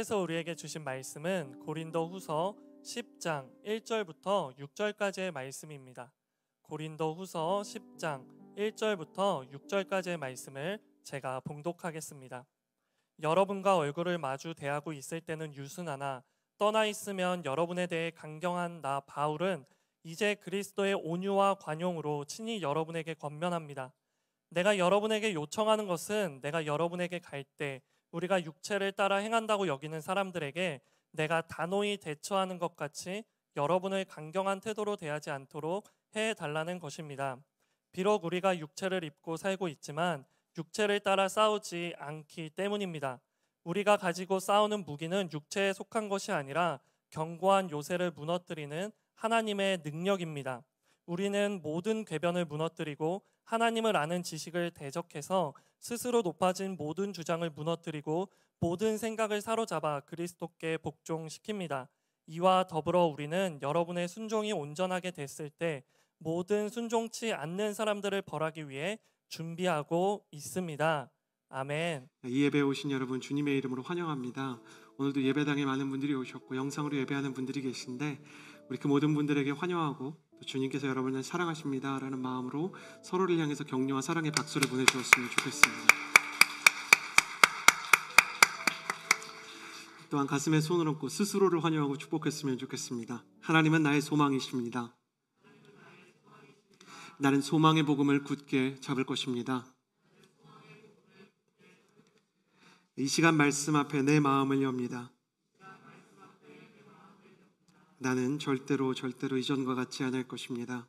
하나님께서 우리에게 주신 말씀은 고린도 후서 10장 1절부터 6절까지의 말씀입니다. 고린도 후서 10장 1절부터 6절까지의 말씀을 제가 봉독하겠습니다. 여러분과 얼굴을 마주 대하고 있을 때는 유순하나 떠나 있으면 여러분에 대해 강경한 나 바울은 이제 그리스도의 온유와 관용으로 친히 여러분에게 권면합니다. 내가 여러분에게 요청하는 것은 내가 여러분에게 갈때 우리가 육체를 따라 행한다고 여기는 사람들에게 내가 단호히 대처하는 것 같이 여러분을 강경한 태도로 대하지 않도록 해 달라는 것입니다. 비록 우리가 육체를 입고 살고 있지만 육체를 따라 싸우지 않기 때문입니다. 우리가 가지고 싸우는 무기는 육체에 속한 것이 아니라 견고한 요새를 무너뜨리는 하나님의 능력입니다. 우리는 모든 궤변을 무너뜨리고 하나님을 아는 지식을 대적해서 스스로 높아진 모든 주장을 무너뜨리고 모든 생각을 사로잡아 그리스도께 복종시킵니다. 이와 더불어 우리는 여러분의 순종이 온전하게 됐을 때 모든 순종치 않는 사람들을 벌하기 위해 준비하고 있습니다. 아멘. 네, 이 예배 오신 여러분 주님의 이름으로 환영합니다. 오늘도 예배당에 많은 분들이 오셨고 영상으로 예배하는 분들이 계신데 우리 그 모든 분들에게 환영하고 주님께서 여러분을 사랑하십니다라는 마음으로 서로를 향해서 격려와 사랑의 박수를 보내주었으면 좋겠습니다. 또한 가슴에 손을 얹고 스스로를 환영하고 축복했으면 좋겠습니다. 하나님은 나의 소망이십니다. 나는 소망의 복음을 굳게 잡을 것입니다. 이 시간 말씀 앞에 내 마음을 엽니다. 나는 절대로 절대로 이전과 같지 않을 것입니다.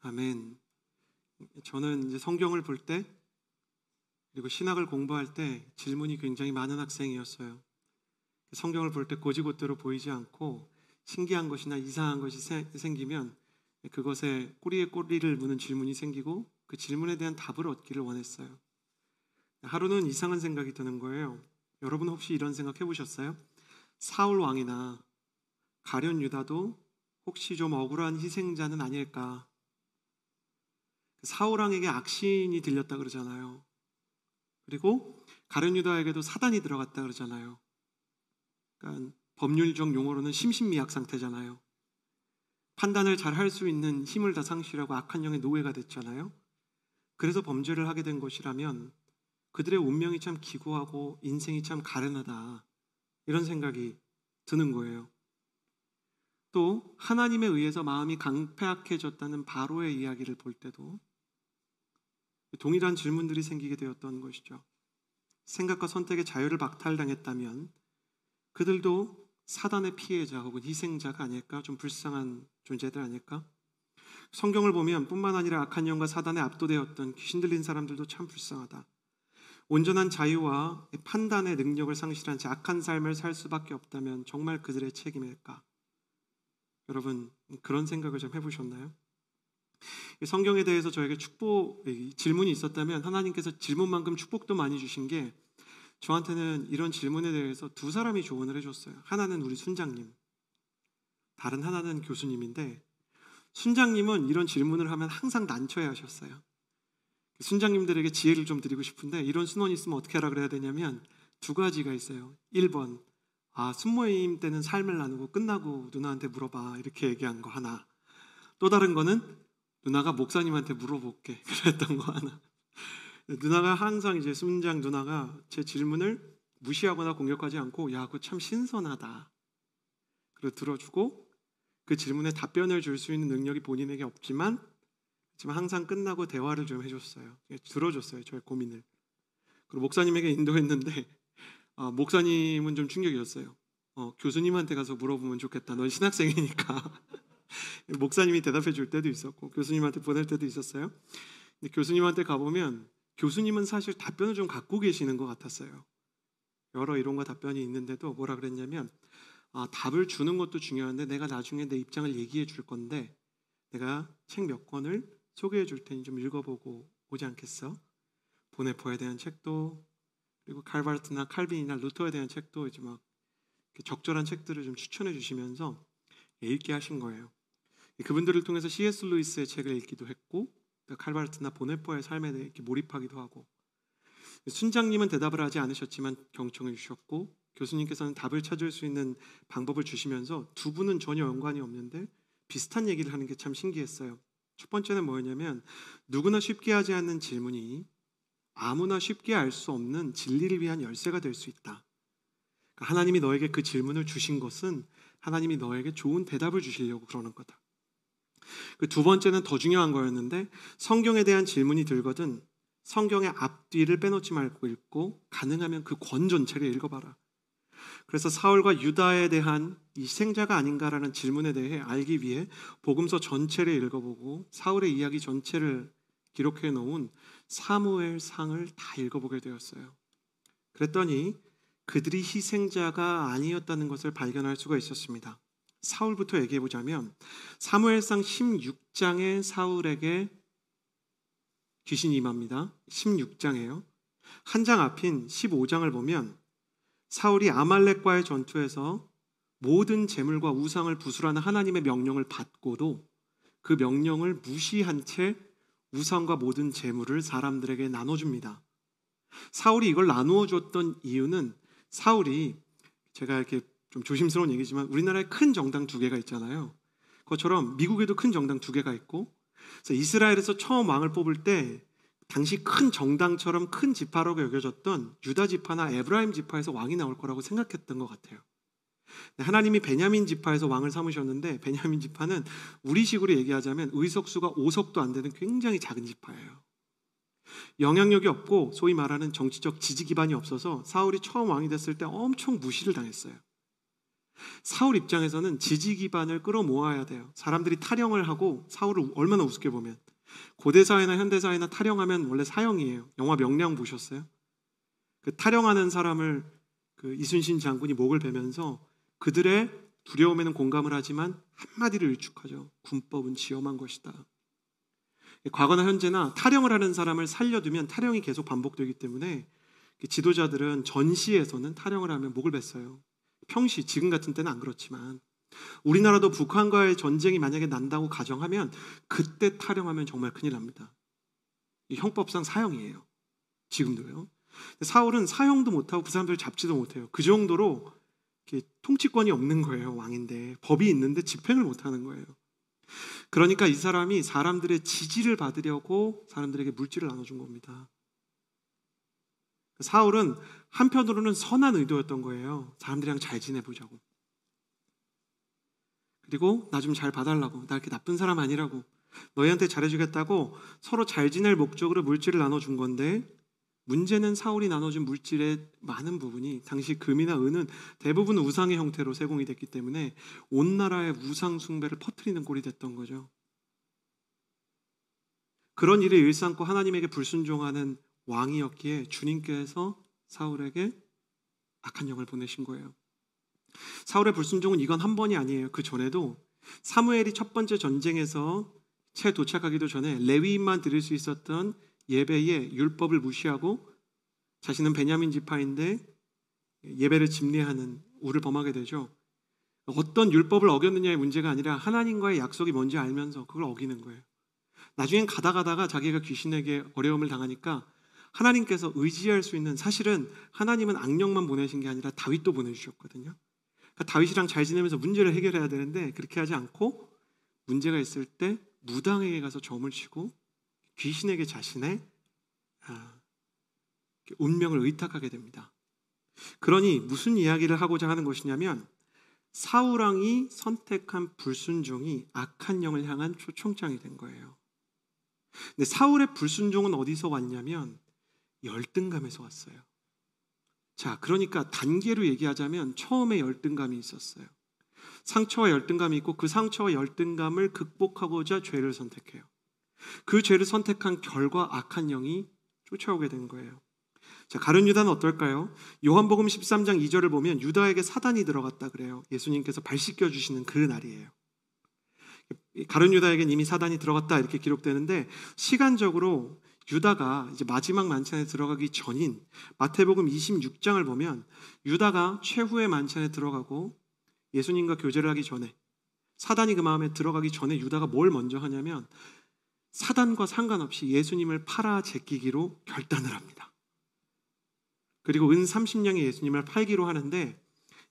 아멘. 저는 이제 성경을 볼 때, 그리고 신학을 공부할 때 질문이 굉장히 많은 학생이었어요. 성경을 볼 때 고지고대로 보이지 않고 신기한 것이나 이상한 것이 생기면 그것에 꼬리에 꼬리를 무는 질문이 생기고 그 질문에 대한 답을 얻기를 원했어요. 하루는 이상한 생각이 드는 거예요. 여러분 혹시 이런 생각 해보셨어요? 사울 왕이나 가련 유다도 혹시 좀 억울한 희생자는 아닐까? 사울 왕에게 악신이 들렸다 그러잖아요. 그리고 가련 유다에게도 사단이 들어갔다 그러잖아요. 그러니까 법률적 용어로는 심신미약 상태잖아요. 판단을 잘 할 수 있는 힘을 다 상실하고 악한 영의 노예가 됐잖아요. 그래서 범죄를 하게 된 것이라면 그들의 운명이 참 기구하고 인생이 참 가련하다. 이런 생각이 드는 거예요. 또 하나님에 의해서 마음이 강패악해졌다는 바로의 이야기를 볼 때도 동일한 질문들이 생기게 되었던 것이죠. 생각과 선택의 자유를 박탈당했다면 그들도 사단의 피해자 혹은 희생자가 아닐까? 좀 불쌍한 존재들 아닐까? 성경을 보면 뿐만 아니라 악한 영과 사단에 압도되었던 귀신 들린 사람들도 참 불쌍하다. 온전한 자유와 판단의 능력을 상실한 채 악한 삶을 살 수밖에 없다면 정말 그들의 책임일까? 여러분 그런 생각을 좀 해보셨나요? 성경에 대해서 저에게 축복 질문이 있었다면 하나님께서 질문만큼 축복도 많이 주신 게 저한테는 이런 질문에 대해서 두 사람이 조언을 해줬어요. 하나는 우리 순장님, 다른 하나는 교수님인데 순장님은 이런 질문을 하면 항상 난처해 하셨어요. 순장님들에게 지혜를 좀 드리고 싶은데 이런 순원이 있으면 어떻게 하라 그래야 되냐면 두 가지가 있어요. 1번 아 순모임 때는 삶을 나누고 끝나고 누나한테 물어봐 이렇게 얘기한 거 하나 또 다른 거는 누나가 목사님한테 물어볼게 그랬던 거 하나 누나가 항상 이제 순장 누나가 제 질문을 무시하거나 공격하지 않고 야 그거 참 신선하다 그리고 들어주고 그 질문에 답변을 줄 수 있는 능력이 본인에게 없지만 지만 항상 끝나고 대화를 좀 해줬어요. 예, 들어줬어요. 저의 고민을. 그리고 목사님에게 인도했는데 어, 목사님은 좀 충격이었어요. 어, 교수님한테 가서 물어보면 좋겠다. 넌 신학생이니까. 목사님이 대답해 줄 때도 있었고 교수님한테 보낼 때도 있었어요. 근데 교수님한테 가보면 교수님은 사실 답변을 좀 갖고 계시는 것 같았어요. 여러 이론과 답변이 있는데도 뭐라 그랬냐면 아, 답을 주는 것도 중요한데 내가 나중에 내 입장을 얘기해 줄 건데 내가 책 몇 권을 소개해 줄 테니 좀 읽어보고 오지 않겠어? 보네포에 대한 책도 그리고 칼바르트나 칼빈이나 루터에 대한 책도 이제 막 적절한 책들을 좀 추천해 주시면서 읽게 하신 거예요. 그분들을 통해서 C.S. 루이스의 책을 읽기도 했고 칼바르트나 보네포의 삶에 대해 이렇게 몰입하기도 하고 순장님은 대답을 하지 않으셨지만 경청해 주셨고 교수님께서는 답을 찾을 수 있는 방법을 주시면서 두 분은 전혀 연관이 없는데 비슷한 얘기를 하는 게 참 신기했어요. 첫 번째는 뭐였냐면 누구나 쉽게 하지 않는 질문이 아무나 쉽게 알 수 없는 진리를 위한 열쇠가 될 수 있다. 그러니까 하나님이 너에게 그 질문을 주신 것은 하나님이 너에게 좋은 대답을 주시려고 그러는 거다. 그 두 번째는 더 중요한 거였는데 성경에 대한 질문이 들거든 성경의 앞뒤를 빼놓지 말고 읽고 가능하면 그 권 전체를 읽어봐라. 그래서 사울과 유다에 대한 희생자가 아닌가라는 질문에 대해 알기 위해 복음서 전체를 읽어보고 사울의 이야기 전체를 기록해 놓은 사무엘 상을 다 읽어보게 되었어요. 그랬더니 그들이 희생자가 아니었다는 것을 발견할 수가 있었습니다. 사울부터 얘기해 보자면 사무엘상 16장에 사울에게 귀신이 임합니다. 16장에요. 한 장 앞인 15장을 보면 사울이 아말렉과의 전투에서 모든 재물과 우상을 부수라는 하나님의 명령을 받고도 그 명령을 무시한 채 우상과 모든 재물을 사람들에게 나눠줍니다. 사울이 이걸 나누어 줬던 이유는 사울이 제가 이렇게 좀 조심스러운 얘기지만 우리나라에 큰 정당 두 개가 있잖아요. 그것처럼 미국에도 큰 정당 두 개가 있고 그래서 이스라엘에서 처음 왕을 뽑을 때 당시 큰 정당처럼 큰 지파라고 여겨졌던 유다 지파나 에브라임 지파에서 왕이 나올 거라고 생각했던 것 같아요. 네, 하나님이 베냐민 지파에서 왕을 삼으셨는데 베냐민 지파는 우리식으로 얘기하자면 의석수가 5석도 안 되는 굉장히 작은 지파예요. 영향력이 없고 소위 말하는 정치적 지지 기반이 없어서 사울이 처음 왕이 됐을 때 엄청 무시를 당했어요. 사울 입장에서는 지지 기반을 끌어모아야 돼요. 사람들이 타령을 하고 사울을 얼마나 우습게 보면 고대사회나 현대사회나 탈영하면 원래 사형이에요. 영화 명량 보셨어요? 그 탈영하는 사람을 그 이순신 장군이 목을 베면서 그들의 두려움에는 공감을 하지만 한마디를 일축하죠. 군법은 지엄한 것이다. 과거나 현재나 탈영을 하는 사람을 살려두면 탈영이 계속 반복되기 때문에 그 지도자들은 전시에서는 탈영을 하면 목을 뱄어요. 평시 지금 같은 때는 안 그렇지만 우리나라도 북한과의 전쟁이 만약에 난다고 가정하면 그때 탈영하면 정말 큰일 납니다. 형법상 사형이에요. 지금도요. 사울은 사형도 못하고 그 사람들 잡지도 못해요. 그 정도로 통치권이 없는 거예요. 왕인데 법이 있는데 집행을 못하는 거예요. 그러니까 이 사람이 사람들의 지지를 받으려고 사람들에게 물질을 나눠준 겁니다. 사울은 한편으로는 선한 의도였던 거예요. 사람들이랑 잘 지내보자고. 그리고 나 좀 잘 봐달라고 나 이렇게 나쁜 사람 아니라고 너희한테 잘해주겠다고 서로 잘 지낼 목적으로 물질을 나눠준 건데 문제는 사울이 나눠준 물질의 많은 부분이 당시 금이나 은은 대부분 우상의 형태로 세공이 됐기 때문에 온 나라의 우상 숭배를 퍼뜨리는 꼴이 됐던 거죠. 그런 일을 일삼고 하나님에게 불순종하는 왕이었기에 주님께서 사울에게 악한 영을 보내신 거예요. 사울의 불순종은 이건 한 번이 아니에요. 그 전에도 사무엘이 첫 번째 전쟁에서 채 도착하기도 전에 레위인만 드릴 수 있었던 예배의 율법을 무시하고 자신은 베냐민 지파인데 예배를 집례하는 우를 범하게 되죠. 어떤 율법을 어겼느냐의 문제가 아니라 하나님과의 약속이 뭔지 알면서 그걸 어기는 거예요. 나중엔 가다 가다가 자기가 귀신에게 어려움을 당하니까 하나님께서 의지할 수 있는 사실은 하나님은 악령만 보내신 게 아니라 다윗도 보내주셨거든요. 그러니까 다윗이랑 잘 지내면서 문제를 해결해야 되는데 그렇게 하지 않고 문제가 있을 때 무당에게 가서 점을 치고 귀신에게 자신의 아, 운명을 의탁하게 됩니다. 그러니 무슨 이야기를 하고자 하는 것이냐면 사울왕이 선택한 불순종이 악한 영을 향한 초청장이 된 거예요. 근데 사울의 불순종은 어디서 왔냐면 열등감에서 왔어요. 자, 그러니까 단계로 얘기하자면 처음에 열등감이 있었어요. 상처와 열등감이 있고 그 상처와 열등감을 극복하고자 죄를 선택해요. 그 죄를 선택한 결과 악한 영이 쫓아오게 된 거예요. 자, 가룟 유다는 어떨까요? 요한복음 13장 2절을 보면 유다에게 사단이 들어갔다 그래요. 예수님께서 발씻겨 주시는 그 날이에요. 가룟 유다에게 이미 사단이 들어갔다 이렇게 기록되는데 시간적으로 유다가 이제 마지막 만찬에 들어가기 전인 마태복음 26장을 보면 유다가 최후의 만찬에 들어가고 예수님과 교제를 하기 전에 사단이 그 마음에 들어가기 전에 유다가 뭘 먼저 하냐면 사단과 상관없이 예수님을 팔아 제끼기로 결단을 합니다. 그리고 은 30냥의 예수님을 팔기로 하는데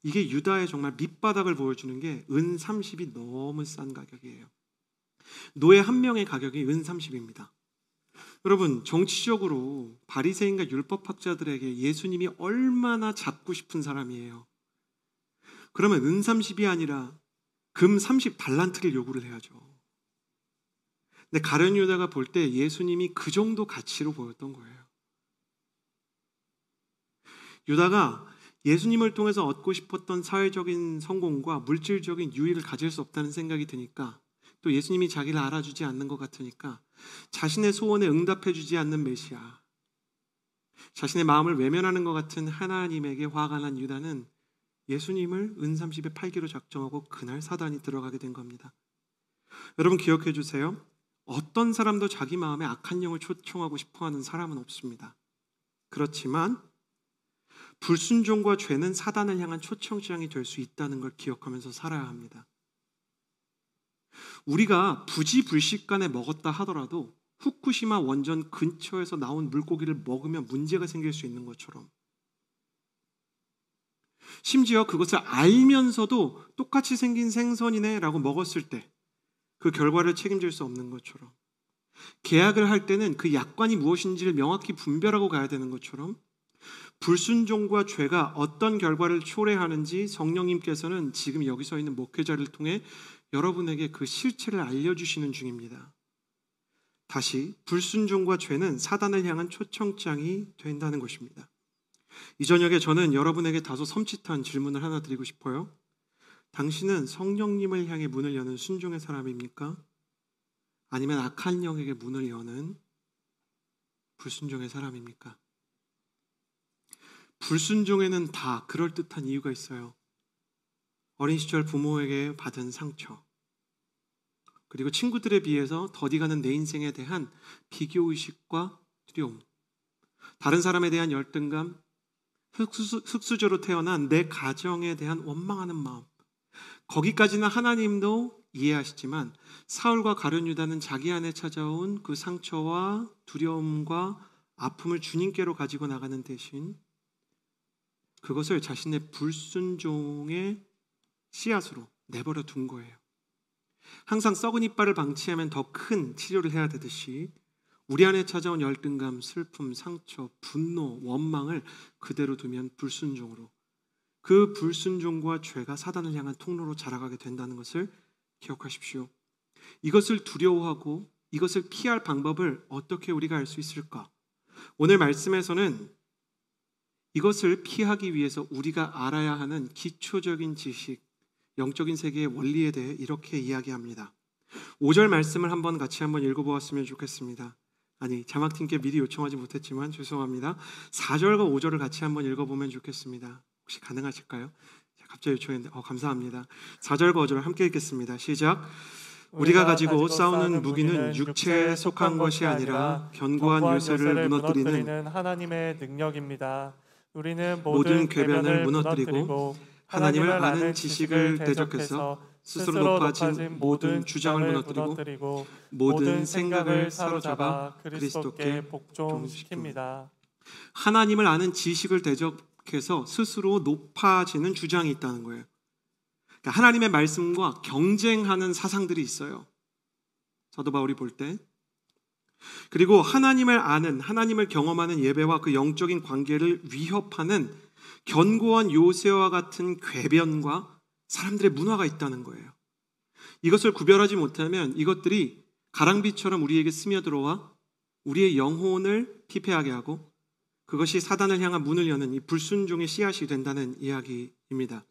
이게 유다의 정말 밑바닥을 보여주는 게 은 30이 너무 싼 가격이에요. 노예 한 명의 가격이 은 30입니다. 여러분 정치적으로 바리새인과 율법학자들에게 예수님이 얼마나 잡고 싶은 사람이에요. 그러면 은 30이 아니라 금30발란트를 요구를 해야죠. 근데 가룟 유다가 볼 때 예수님이 그 정도 가치로 보였던 거예요. 유다가 예수님을 통해서 얻고 싶었던 사회적인 성공과 물질적인 유익을 가질 수 없다는 생각이 드니까 또 예수님이 자기를 알아주지 않는 것 같으니까 자신의 소원에 응답해 주지 않는 메시아, 자신의 마음을 외면하는 것 같은 하나님에게 화가 난 유다는 예수님을 은삼십에 팔기로 작정하고 그날 사단이 들어가게 된 겁니다. 여러분 기억해 주세요. 어떤 사람도 자기 마음에 악한 영을 초청하고 싶어 하는 사람은 없습니다. 그렇지만 불순종과 죄는 사단을 향한 초청장이 될 수 있다는 걸 기억하면서 살아야 합니다. 우리가 부지불식간에 먹었다 하더라도 후쿠시마 원전 근처에서 나온 물고기를 먹으면 문제가 생길 수 있는 것처럼 심지어 그것을 알면서도 똑같이 생긴 생선이네라고 먹었을 때 그 결과를 책임질 수 없는 것처럼 계약을 할 때는 그 약관이 무엇인지를 명확히 분별하고 가야 되는 것처럼 불순종과 죄가 어떤 결과를 초래하는지 성령님께서는 지금 여기 서 있는 목회자를 통해 여러분에게 그 실체를 알려주시는 중입니다. 다시 불순종과 죄는 사단을 향한 초청장이 된다는 것입니다. 이 저녁에 저는 여러분에게 다소 섬찟한 질문을 하나 드리고 싶어요. 당신은 성령님을 향해 문을 여는 순종의 사람입니까? 아니면 악한 영에게 문을 여는 불순종의 사람입니까? 불순종에는 다 그럴듯한 이유가 있어요. 어린 시절 부모에게 받은 상처, 그리고 친구들에 비해서 더디가는 내 인생에 대한 비교의식과 두려움, 다른 사람에 대한 열등감, 흑수, 저로 태어난 내 가정에 대한 원망하는 마음. 거기까지는 하나님도 이해하시지만 사울과 가룟 유다는 자기 안에 찾아온 그 상처와 두려움과 아픔을 주님께로 가지고 나가는 대신 그것을 자신의 불순종의 씨앗으로 내버려 둔 거예요. 항상 썩은 이빨을 방치하면 더 큰 치료를 해야 되듯이 우리 안에 찾아온 열등감, 슬픔, 상처, 분노, 원망을 그대로 두면 불순종으로 그 불순종과 죄가 사단을 향한 통로로 자라가게 된다는 것을 기억하십시오. 이것을 두려워하고 이것을 피할 방법을 어떻게 우리가 알 수 있을까? 오늘 말씀에서는 이것을 피하기 위해서 우리가 알아야 하는 기초적인 지식, 영적인 세계의 원리에 대해 이렇게 이야기합니다. 5절 말씀을 한번 같이 한번 읽어보았으면 좋겠습니다. 아니 자막팀께 미리 요청하지 못했지만 죄송합니다. 4절과 5절을 같이 한번 읽어보면 좋겠습니다. 혹시 가능하실까요? 갑자기 요청했는데 어, 감사합니다. 4절과 5절을 함께 읽겠습니다. 시작. 우리가 가지고 싸우는 무기는 육체에 속한 것이 아니라 견고한 요새를 무너뜨리는 하나님의 능력입니다. 우리는 모든 궤변을 무너뜨리고 하나님을 아는 지식을 대적해서 스스로 높아진 모든 주장을 무너뜨리고 모든 생각을 사로잡아 그리스도께 복종시킵니다. 하나님을 아는 지식을 대적해서 스스로 높아지는 주장이 있다는 거예요. 그러니까 하나님의 말씀과 경쟁하는 사상들이 있어요. 사도 바울이 볼 때. 그리고 하나님을 아는 하나님을 경험하는 예배와 그 영적인 관계를 위협하는 견고한 요새와 같은 궤변과 사람들의 문화가 있다는 거예요. 이것을 구별하지 못하면 이것들이 가랑비처럼 우리에게 스며들어와 우리의 영혼을 피폐하게 하고 그것이 사단을 향한 문을 여는 이 불순종의 씨앗이 된다는 이야기입니다.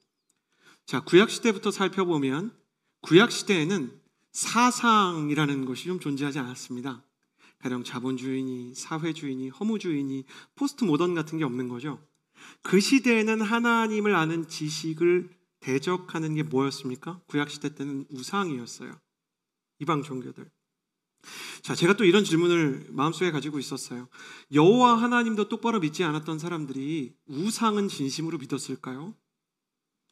자, 구약시대부터 살펴보면 구약시대에는 사상이라는 것이 좀 존재하지 않았습니다. 가령 자본주의니 사회주의니 허무주의니 포스트 모던 같은 게 없는 거죠. 그 시대에는 하나님을 아는 지식을 대적하는 게 뭐였습니까? 구약시대 때는 우상이었어요. 이방 종교들. 자, 제가 또 이런 질문을 마음속에 가지고 있었어요. 여호와 하나님도 똑바로 믿지 않았던 사람들이 우상은 진심으로 믿었을까요?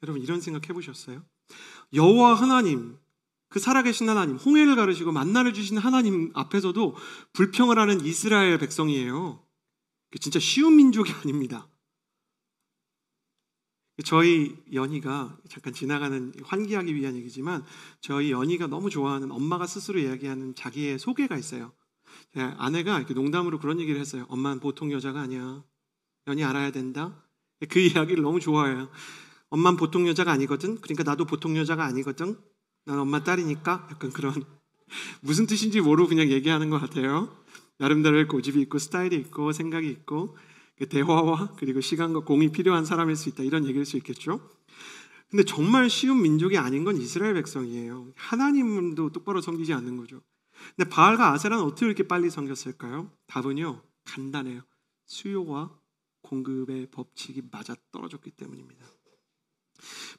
여러분 이런 생각 해보셨어요? 여호와 하나님, 그 살아계신 하나님, 홍해를 가르시고 만나를 주신 하나님 앞에서도 불평을 하는 이스라엘 백성이에요. 진짜 쉬운 민족이 아닙니다. 저희 연희가 잠깐 지나가는 환기하기 위한 얘기지만 저희 연희가 너무 좋아하는 엄마가 스스로 이야기하는 자기의 소개가 있어요. 네, 아내가 이렇게 농담으로 그런 얘기를 했어요. 엄마는 보통 여자가 아니야. 연희 알아야 된다. 그 이야기를 너무 좋아해요. 엄마는 보통 여자가 아니거든. 그러니까 나도 보통 여자가 아니거든. 난 엄마 딸이니까 약간 그런 무슨 뜻인지 모르고 그냥 얘기하는 것 같아요. 나름대로의 고집이 있고 스타일이 있고 생각이 있고 그 대화와 그리고 시간과 공이 필요한 사람일 수 있다 이런 얘기일 수 있겠죠. 근데 정말 쉬운 민족이 아닌 건 이스라엘 백성이에요. 하나님도 똑바로 섬기지 않는 거죠. 근데 바알과 아세라는 어떻게 이렇게 빨리 섬겼을까요? 답은요 간단해요. 수요와 공급의 법칙이 맞아 떨어졌기 때문입니다.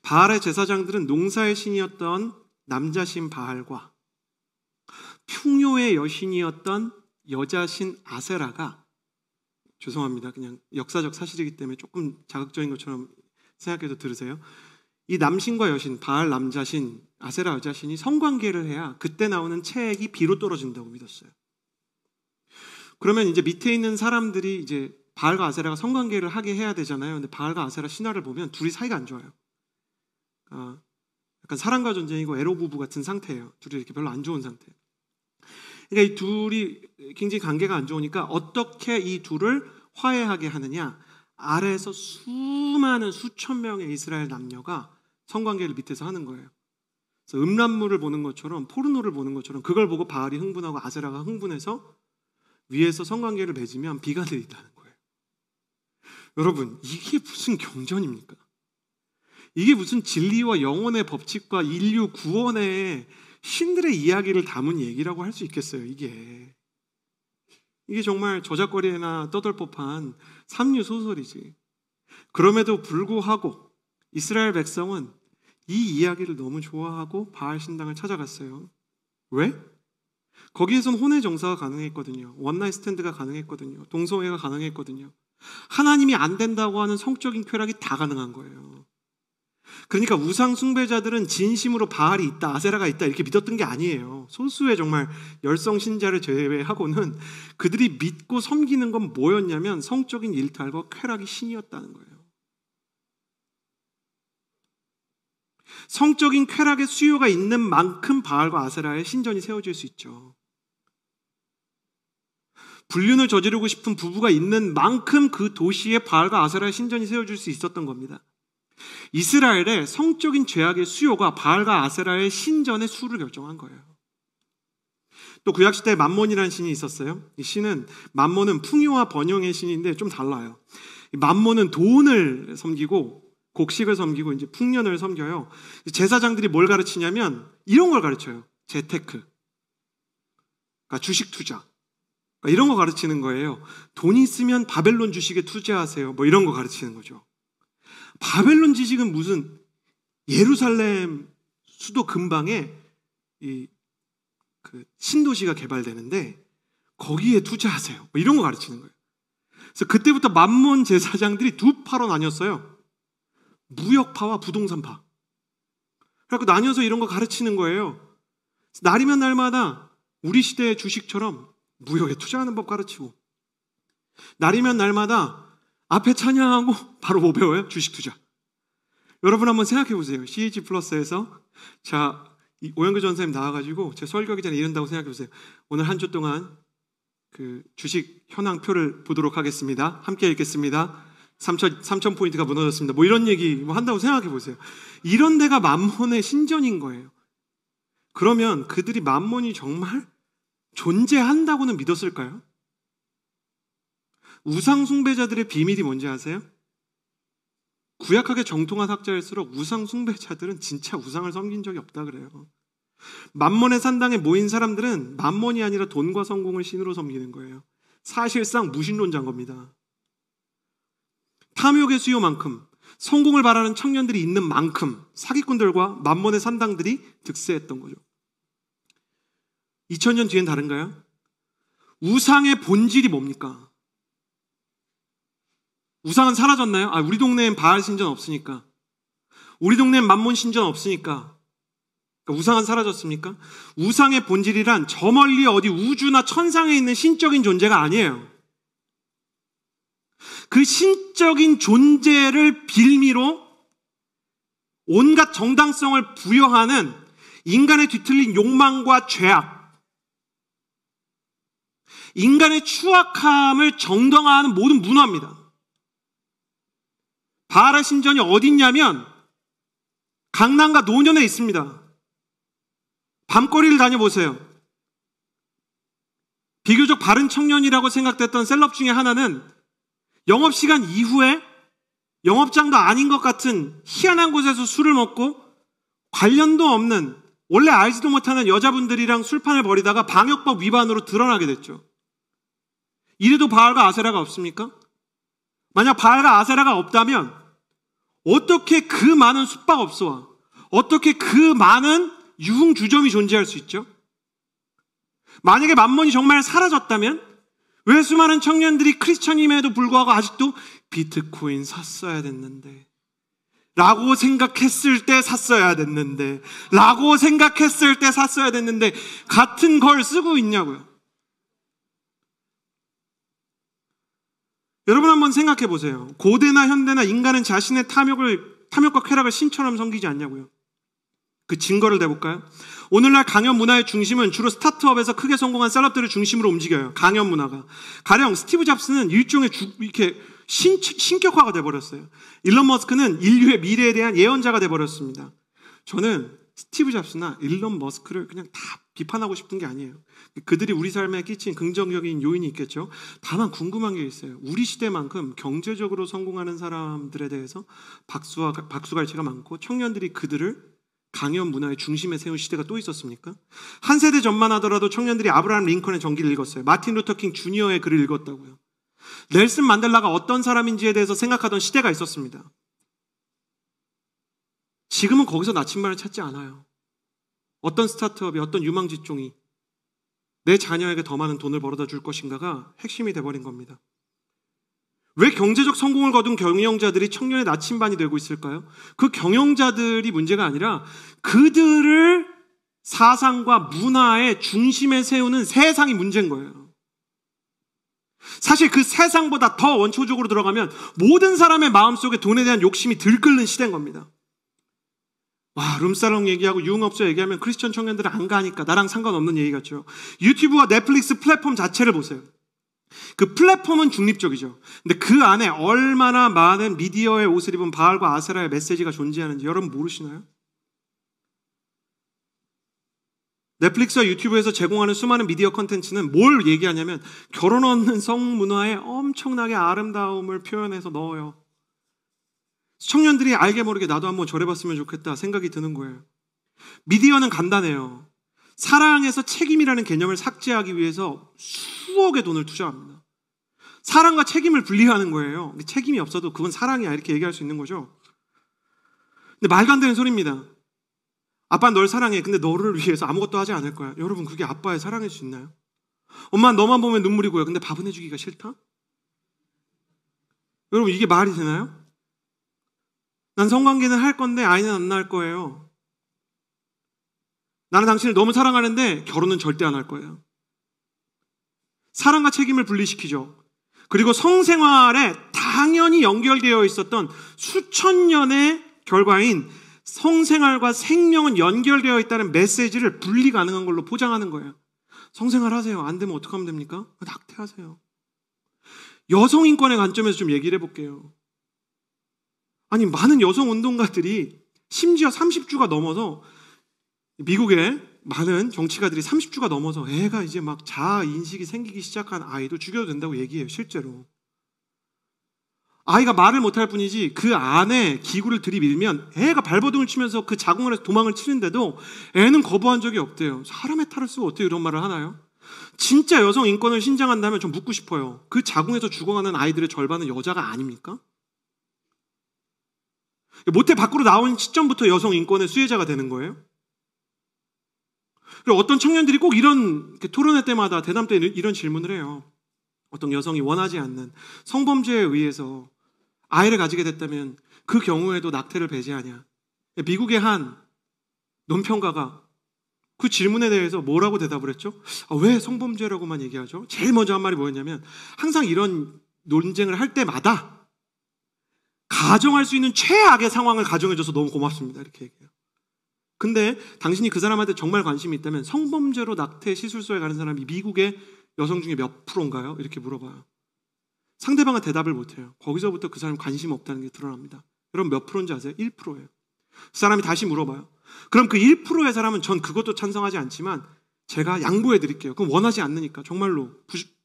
바알의 제사장들은 농사의 신이었던 남자신 바알과 풍요의 여신이었던 여자신 아세라가 죄송합니다. 그냥 역사적 사실이기 때문에 조금 자극적인 것처럼 생각해도 들으세요. 이 남신과 여신, 바알 남자신, 아세라 여자신이 성관계를 해야 그때 나오는 체액이 비로 떨어진다고 믿었어요. 그러면 이제 밑에 있는 사람들이 이제 바알과 아세라가 성관계를 하게 해야 되잖아요. 근데 바알과 아세라 신화를 보면 둘이 사이가 안 좋아요. 그러니까 약간 사랑과 전쟁이고 에로 부부 같은 상태예요. 둘이 이렇게 별로 안 좋은 상태. 예요 그러니까 이 둘이 굉장히 관계가 안 좋으니까 어떻게 이 둘을 화해하게 하느냐? 아래에서 수많은 수천 명의 이스라엘 남녀가 성관계를 밑에서 하는 거예요. 그래서 음란물을 보는 것처럼 포르노를 보는 것처럼 그걸 보고 바알이 흥분하고 아세라가 흥분해서 위에서 성관계를 맺으면 비가 내린다는 거예요. 여러분, 이게 무슨 경전입니까? 이게 무슨 진리와 영혼의 법칙과 인류 구원의 신들의 이야기를 담은 얘기라고 할 수 있겠어요, 이게. 이게 정말 저작거리에나 떠들 법한 삼류 소설이지. 그럼에도 불구하고 이스라엘 백성은 이 이야기를 너무 좋아하고 바알 신당을 찾아갔어요. 왜? 거기에선 혼의 정사가 가능했거든요. 원나잇 스탠드가 가능했거든요. 동성애가 가능했거든요. 하나님이 안 된다고 하는 성적인 쾌락이 다 가능한 거예요. 그러니까 우상 숭배자들은 진심으로 바알이 있다, 아세라가 있다 이렇게 믿었던 게 아니에요. 소수의 정말 열성 신자를 제외하고는 그들이 믿고 섬기는 건 뭐였냐면 성적인 일탈과 쾌락이 신이었다는 거예요. 성적인 쾌락의 수요가 있는 만큼 바알과 아세라의 신전이 세워질 수 있죠. 불륜을 저지르고 싶은 부부가 있는 만큼 그 도시에 바알과 아세라의 신전이 세워질 수 있었던 겁니다. 이스라엘의 성적인 죄악의 수요가 바알과 아세라의 신전의 수를 결정한 거예요. 또 구약시대에 만몬이라는 신이 있었어요. 이 신은, 만몬은 풍요와 번영의 신인데 좀 달라요. 만몬은 돈을 섬기고 곡식을 섬기고 이제 풍년을 섬겨요. 제사장들이 뭘 가르치냐면 이런 걸 가르쳐요. 재테크. 그러니까 주식 투자. 그러니까 이런 거 가르치는 거예요. 돈 있으면 바벨론 주식에 투자하세요. 뭐 이런 거 가르치는 거죠. 바벨론 지식은 무슨 예루살렘 수도 근방에 이그 신도시가 개발되는데 거기에 투자하세요. 뭐 이런 거 가르치는 거예요. 그래서 그때부터 만몬 제사장들이 두 파로 나뉘었어요. 무역파와 부동산파. 그래갖고 나뉘어서 이런 거 가르치는 거예요. 날이면 날마다 우리 시대의 주식처럼 무역에 투자하는 법 가르치고, 날이면 날마다 앞에 찬양하고 바로 뭐 배워요? 주식 투자. 여러분 한번 생각해 보세요. c g 플러스에서 자 오영규 전사님 나와가지고 제 설교하기 전에 이런다고 생각해 보세요. 오늘 한 주 동안 그 주식 현황표를 보도록 하겠습니다. 함께 읽겠습니다. 3천, 3천 포인트가 무너졌습니다. 뭐 이런 얘기 뭐 한다고 생각해 보세요. 이런 데가 만몬의 신전인 거예요. 그러면 그들이 만몬이 정말 존재한다고는 믿었을까요? 우상 숭배자들의 비밀이 뭔지 아세요? 구약하게 정통한 학자일수록 우상 숭배자들은 진짜 우상을 섬긴 적이 없다 그래요. 만몬의 산당에 모인 사람들은 만몬이 아니라 돈과 성공을 신으로 섬기는 거예요. 사실상 무신론자인 겁니다. 탐욕의 수요만큼 성공을 바라는 청년들이 있는 만큼 사기꾼들과 만몬의 산당들이 득세했던 거죠. 2000년 뒤엔 다른가요? 우상의 본질이 뭡니까? 우상은 사라졌나요? 아, 우리 동네엔 바알 신전 없으니까. 우리 동네엔 만몬 신전 없으니까. 그러니까 우상은 사라졌습니까? 우상의 본질이란 저 멀리 어디 우주나 천상에 있는 신적인 존재가 아니에요. 그 신적인 존재를 빌미로 온갖 정당성을 부여하는 인간의 뒤틀린 욕망과 죄악, 인간의 추악함을 정당화하는 모든 문화입니다. 바알의 신전이 어디 있냐면 강남과 노년에 있습니다. 밤거리를 다녀보세요. 비교적 바른 청년이라고 생각됐던 셀럽 중에 하나는 영업시간 이후에 영업장도 아닌 것 같은 희한한 곳에서 술을 먹고 관련도 없는 원래 알지도 못하는 여자분들이랑 술판을 벌이다가 방역법 위반으로 드러나게 됐죠. 이래도 바알과 아세라가 없습니까? 만약 바알과 아세라가 없다면 어떻게 그 많은 숙박업소와 어떻게 그 많은 유흥주점이 존재할 수 있죠? 만약에 만몬이 정말 사라졌다면 왜 수많은 청년들이 크리스천임에도 불구하고 아직도 비트코인 샀어야 됐는데 라고 생각했을 때 샀어야 됐는데 라고 생각했을 때 샀어야 됐는데 같은 걸 쓰고 있냐고요. 여러분 한번 생각해 보세요. 고대나 현대나 인간은 자신의 탐욕을 탐욕과 쾌락을 신처럼 섬기지 않냐고요. 그 증거를 대볼까요? 오늘날 강연 문화의 중심은 주로 스타트업에서 크게 성공한 셀럽들을 중심으로 움직여요. 강연 문화가. 가령 스티브 잡스는 일종의 주, 이렇게 신, 신격화가 돼버렸어요. 일론 머스크는 인류의 미래에 대한 예언자가 돼버렸습니다. 저는 스티브 잡스나 일론 머스크를 그냥 다 비판하고 싶은 게 아니에요. 그들이 우리 삶에 끼친 긍정적인 요인이 있겠죠. 다만 궁금한 게 있어요. 우리 시대만큼 경제적으로 성공하는 사람들에 대해서 박수와 박수갈채가 많고 청년들이 그들을 강연 문화의 중심에 세운 시대가 또 있었습니까? 한 세대 전만 하더라도 청년들이 아브라함 링컨의 전기를 읽었어요. 마틴 루터킹 주니어의 글을 읽었다고요. 넬슨 만델라가 어떤 사람인지에 대해서 생각하던 시대가 있었습니다. 지금은 거기서 나침반을 찾지 않아요. 어떤 스타트업이 어떤 유망지종이 내 자녀에게 더 많은 돈을 벌어다 줄 것인가가 핵심이 돼버린 겁니다. 왜 경제적 성공을 거둔 경영자들이 청년의 나침반이 되고 있을까요? 그 경영자들이 문제가 아니라 그들을 사상과 문화의 중심에 세우는 세상이 문제인 거예요. 사실 그 세상보다 더 원초적으로 들어가면 모든 사람의 마음속에 돈에 대한 욕심이 들끓는 시대인 겁니다. 와, 룸살롱 얘기하고 유흥업소 얘기하면 크리스천 청년들은 안 가니까 나랑 상관없는 얘기 같죠. 유튜브와 넷플릭스 플랫폼 자체를 보세요. 그 플랫폼은 중립적이죠. 근데 그 안에 얼마나 많은 미디어의 옷을 입은 바알과 아세라의 메시지가 존재하는지 여러분 모르시나요? 넷플릭스와 유튜브에서 제공하는 수많은 미디어 컨텐츠는 뭘 얘기하냐면 결혼 없는 성문화에 엄청나게 아름다움을 표현해서 넣어요. 청년들이 알게 모르게 나도 한번 절해봤으면 좋겠다 생각이 드는 거예요. 미디어는 간단해요. 사랑에서 책임이라는 개념을 삭제하기 위해서 수억의 돈을 투자합니다. 사랑과 책임을 분리하는 거예요. 책임이 없어도 그건 사랑이야. 이렇게 얘기할 수 있는 거죠. 근데 말도 안 되는 소리입니다. 아빠 널 사랑해. 근데 너를 위해서 아무것도 하지 않을 거야. 여러분, 그게 아빠의 사랑일 수 있나요? 엄마 너만 보면 눈물이 고여. 근데 밥은 해주기가 싫다? 여러분, 이게 말이 되나요? 난 성관계는 할 건데 아이는 안 낳을 거예요. 나는 당신을 너무 사랑하는데 결혼은 절대 안 할 거예요. 사랑과 책임을 분리시키죠. 그리고 성생활에 당연히 연결되어 있었던 수천 년의 결과인 성생활과 생명은 연결되어 있다는 메시지를 분리 가능한 걸로 포장하는 거예요. 성생활 하세요. 안 되면 어떻게 하면 됩니까? 그 낙태하세요. 여성 인권의 관점에서 좀 얘기를 해볼게요. 아니, 많은 여성 운동가들이 심지어 30주가 넘어서 미국의 많은 정치가들이 30주가 넘어서 애가 이제 막 자아 인식이 생기기 시작한 아이도 죽여도 된다고 얘기해요, 실제로. 아이가 말을 못할 뿐이지 그 안에 기구를 들이밀면 애가 발버둥을 치면서 그 자궁을 해서 도망을 치는데도 애는 거부한 적이 없대요. 사람의 탈을 쓰고 어떻게 이런 말을 하나요? 진짜 여성 인권을 신장한다면 좀 묻고 싶어요. 그 자궁에서 죽어가는 아이들의 절반은 여자가 아닙니까? 모태 밖으로 나온 시점부터 여성 인권의 수혜자가 되는 거예요. 그리고 어떤 청년들이 꼭 이런 그 토론회 때마다 대담 때 이런 질문을 해요. 어떤 여성이 원하지 않는 성범죄에 의해서 아이를 가지게 됐다면 그 경우에도 낙태를 배제하냐. 미국의 한 논평가가 그 질문에 대해서 뭐라고 대답을 했죠? 아, 왜 성범죄라고만 얘기하죠? 제일 먼저 한 말이 뭐였냐면 항상 이런 논쟁을 할 때마다 가정할 수 있는 최악의 상황을 가정해줘서 너무 고맙습니다. 이렇게 얘기해요. 근데 당신이 그 사람한테 정말 관심이 있다면 성범죄로 낙태 시술소에 가는 사람이 미국의 여성 중에 몇 프로인가요? 이렇게 물어봐요. 상대방은 대답을 못해요. 거기서부터 그 사람 관심 없다는 게 드러납니다. 여러분 몇 프로인지 아세요? 1%예요. 그 사람이 다시 물어봐요. 그럼 그 1%의 사람은 전 그것도 찬성하지 않지만 제가 양보해 드릴게요. 그럼 원하지 않으니까 정말로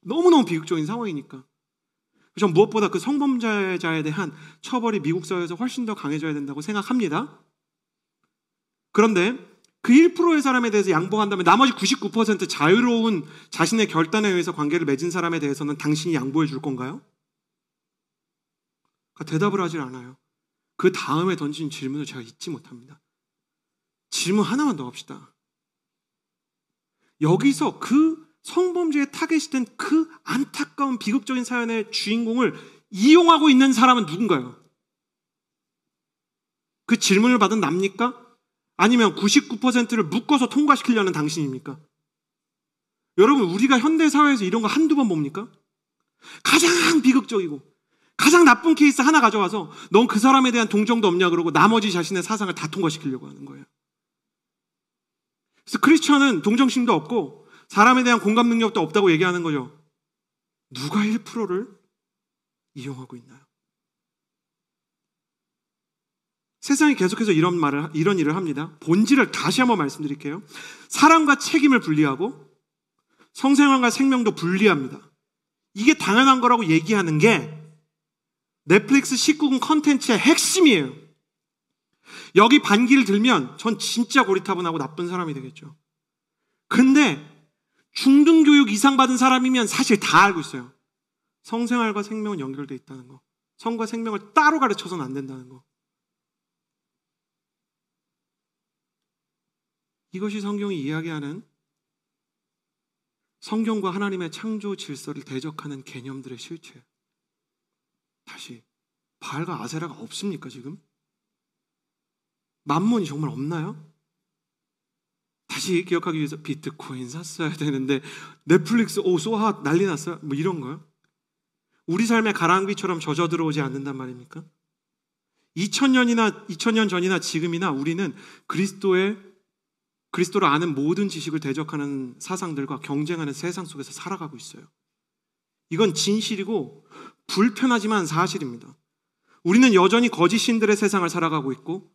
너무너무 비극적인 상황이니까. 전 무엇보다 그 성범죄자에 대한 처벌이 미국 사회에서 훨씬 더 강해져야 된다고 생각합니다. 그런데 그 1%의 사람에 대해서 양보한다면 나머지 99% 자유로운 자신의 결단에 의해서 관계를 맺은 사람에 대해서는 당신이 양보해 줄 건가요? 그러니까 대답을 하질 않아요. 그 다음에 던진 질문을 제가 잊지 못합니다. 질문 하나만 더 합시다. 여기서 그 성범죄의 타겟이 된 그 안타까운 비극적인 사연의 주인공을 이용하고 있는 사람은 누군가요? 그 질문을 받은 납니까? 아니면 99%를 묶어서 통과시키려는 당신입니까? 여러분, 우리가 현대사회에서 이런 거 한두 번 봅니까? 가장 비극적이고, 가장 나쁜 케이스 하나 가져와서 넌 그 사람에 대한 동정도 없냐 그러고 나머지 자신의 사상을 다 통과시키려고 하는 거예요. 그래서 크리스천은 동정심도 없고 사람에 대한 공감 능력도 없다고 얘기하는 거죠. 누가 1%를 이용하고 있나요? 세상이 계속해서 이런 말을, 이런 일을 합니다. 본질을 다시 한번 말씀드릴게요. 사랑과 책임을 분리하고 성생활과 생명도 분리합니다. 이게 당연한 거라고 얘기하는 게 넷플릭스 19금 컨텐츠의 핵심이에요. 여기 반기를 들면 전 진짜 고리타분하고 나쁜 사람이 되겠죠. 근데 중등 교육 이상 받은 사람이면 사실 다 알고 있어요. 성생활과 생명은 연결돼 있다는 거. 성과 생명을 따로 가르쳐서는 안 된다는 거. 이것이 성경이 이야기하는 성경과 하나님의 창조 질서를 대적하는 개념들의 실체. 다시 바알과 아세라가 없습니까 지금? 만문이 정말 없나요? 다시 기억하기 위해서 비트코인 샀어야 되는데 넷플릭스 오 소화 난리 났어요. 뭐 이런 거요. 우리 삶의 가랑비처럼 젖어 들어오지 않는단 말입니까? 2000년이나 2000년 전이나 지금이나 우리는 그리스도의 그리스도를 아는 모든 지식을 대적하는 사상들과 경쟁하는 세상 속에서 살아가고 있어요. 이건 진실이고 불편하지만 사실입니다. 우리는 여전히 거짓 신들의 세상을 살아가고 있고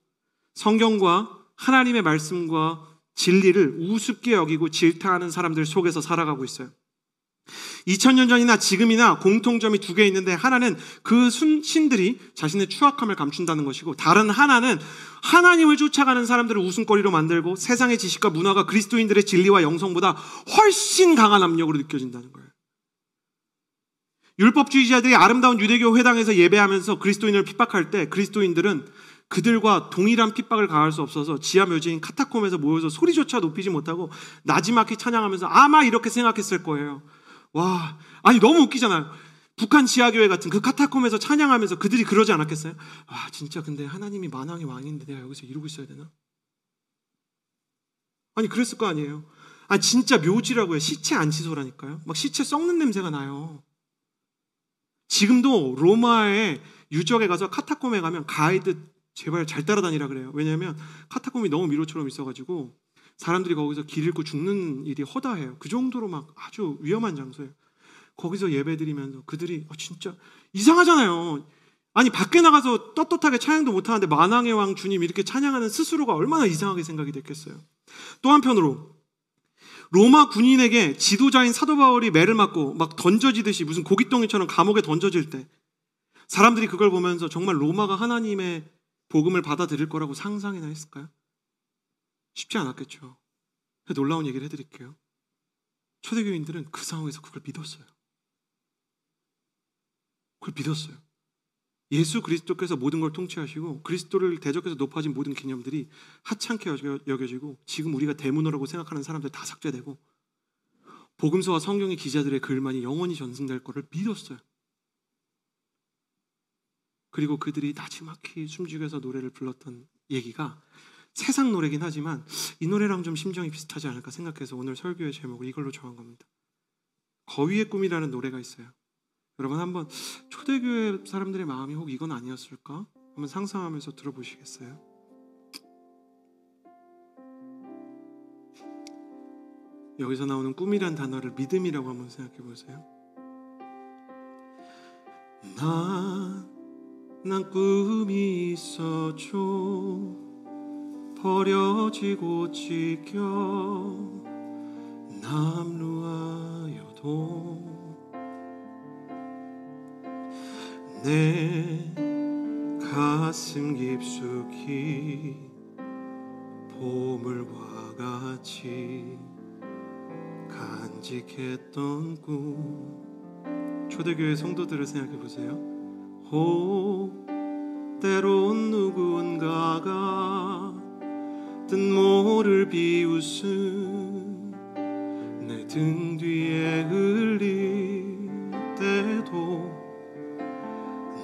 성경과 하나님의 말씀과 진리를 우습게 여기고 질타하는 사람들 속에서 살아가고 있어요. 2000년 전이나 지금이나 공통점이 두 개 있는데 하나는 그 순신들이 자신의 추악함을 감춘다는 것이고 다른 하나는 하나님을 쫓아가는 사람들을 웃음거리로 만들고 세상의 지식과 문화가 그리스도인들의 진리와 영성보다 훨씬 강한 압력으로 느껴진다는 거예요. 율법주의자들이 아름다운 유대교 회당에서 예배하면서 그리스도인을 핍박할 때 그리스도인들은 그들과 동일한 핍박을 가할수 없어서 지하 묘지인 카타콤에서 모여서 소리조차 높이지 못하고 나지막히 찬양하면서 아마 이렇게 생각했을 거예요. 와, 아니 너무 웃기잖아요. 북한 지하교회 같은 그 카타콤에서 찬양하면서 그들이 그러지 않았겠어요? 와, 진짜 근데 하나님이 만왕의 왕인데 내가 여기서 이러고 있어야 되나? 아니 그랬을 거 아니에요. 아 아니, 진짜 묘지라고요. 시체 안 치소라니까요. 막 시체 썩는 냄새가 나요. 지금도 로마의 유적에 가서 카타콤에 가면 가이드 제발 잘 따라다니라 그래요. 왜냐하면 카타콤이 너무 미로처럼 있어가지고 사람들이 거기서 길 잃고 죽는 일이 허다해요. 그 정도로 막 아주 위험한 장소예요. 거기서 예배드리면서 그들이 아, 진짜 이상하잖아요. 아니 밖에 나가서 떳떳하게 찬양도 못하는데 만왕의 왕 주님 이렇게 찬양하는 스스로가 얼마나 이상하게 생각이 됐겠어요. 또 한편으로 로마 군인에게 지도자인 사도 바울이 매를 맞고 막 던져지듯이 무슨 고깃덩이처럼 감옥에 던져질 때 사람들이 그걸 보면서 정말 로마가 하나님의 복음을 받아들일 거라고 상상이나 했을까요? 쉽지 않았겠죠. 놀라운 얘기를 해드릴게요. 초대교인들은 그 상황에서 그걸 믿었어요. 그걸 믿었어요. 예수 그리스도께서 모든 걸 통치하시고 그리스도를 대적해서 높아진 모든 개념들이 하찮게 여겨지고 지금 우리가 대문어라고 생각하는 사람들 다 삭제되고 복음서와 성경의 기자들의 글만이 영원히 전승될 것을 믿었어요. 그리고 그들이 나지막히 숨죽여서 노래를 불렀던 얘기가 세상 노래긴 하지만 이 노래랑 좀 심정이 비슷하지 않을까 생각해서 오늘 설교의 제목을 이걸로 정한 겁니다. 거위의 꿈이라는 노래가 있어요. 여러분 한번 초대교회 사람들의 마음이 혹 이건 아니었을까? 한번 상상하면서 들어보시겠어요? 여기서 나오는 꿈이란 단어를 믿음이라고 한번 생각해 보세요. 난난 꿈이 있었죠 버려지고 지켜 남루하여도 내 가슴 깊숙이 보물과 같이 간직했던 꿈 초대교회 성도들을 생각해 보세요. 오 때론 누군가가 뜻모를 비웃음 내등 뒤에 흘릴 때도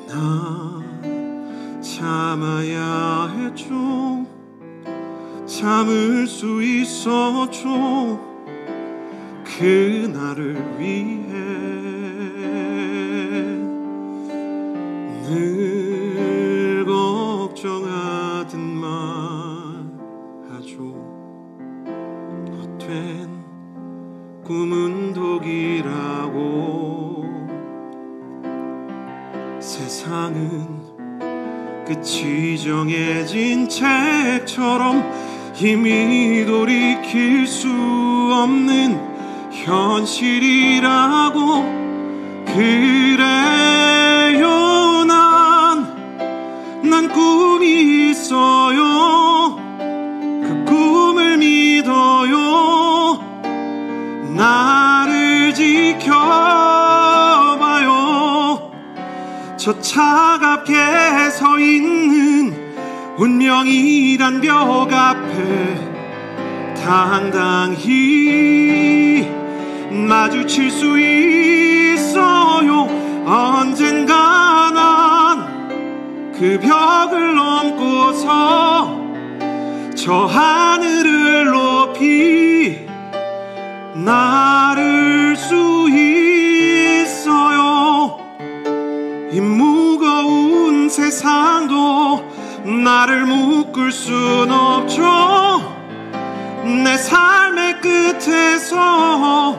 나 참아야 했죠 참을 수 있었죠 그날을 위해 지정해진 책처럼 이미 돌이킬 수 없는 현실이라고 그래요 난 난 꿈이 있어요 그 꿈을 믿어요 나를 지켜봐요 저 차갑게 서있 운명이란 벽 앞에 당당히 마주칠 수 있어요 언젠가 난 그 벽을 넘고서 저 하늘을 높이 나를 나를 묶을 순 없죠 내 삶의 끝에서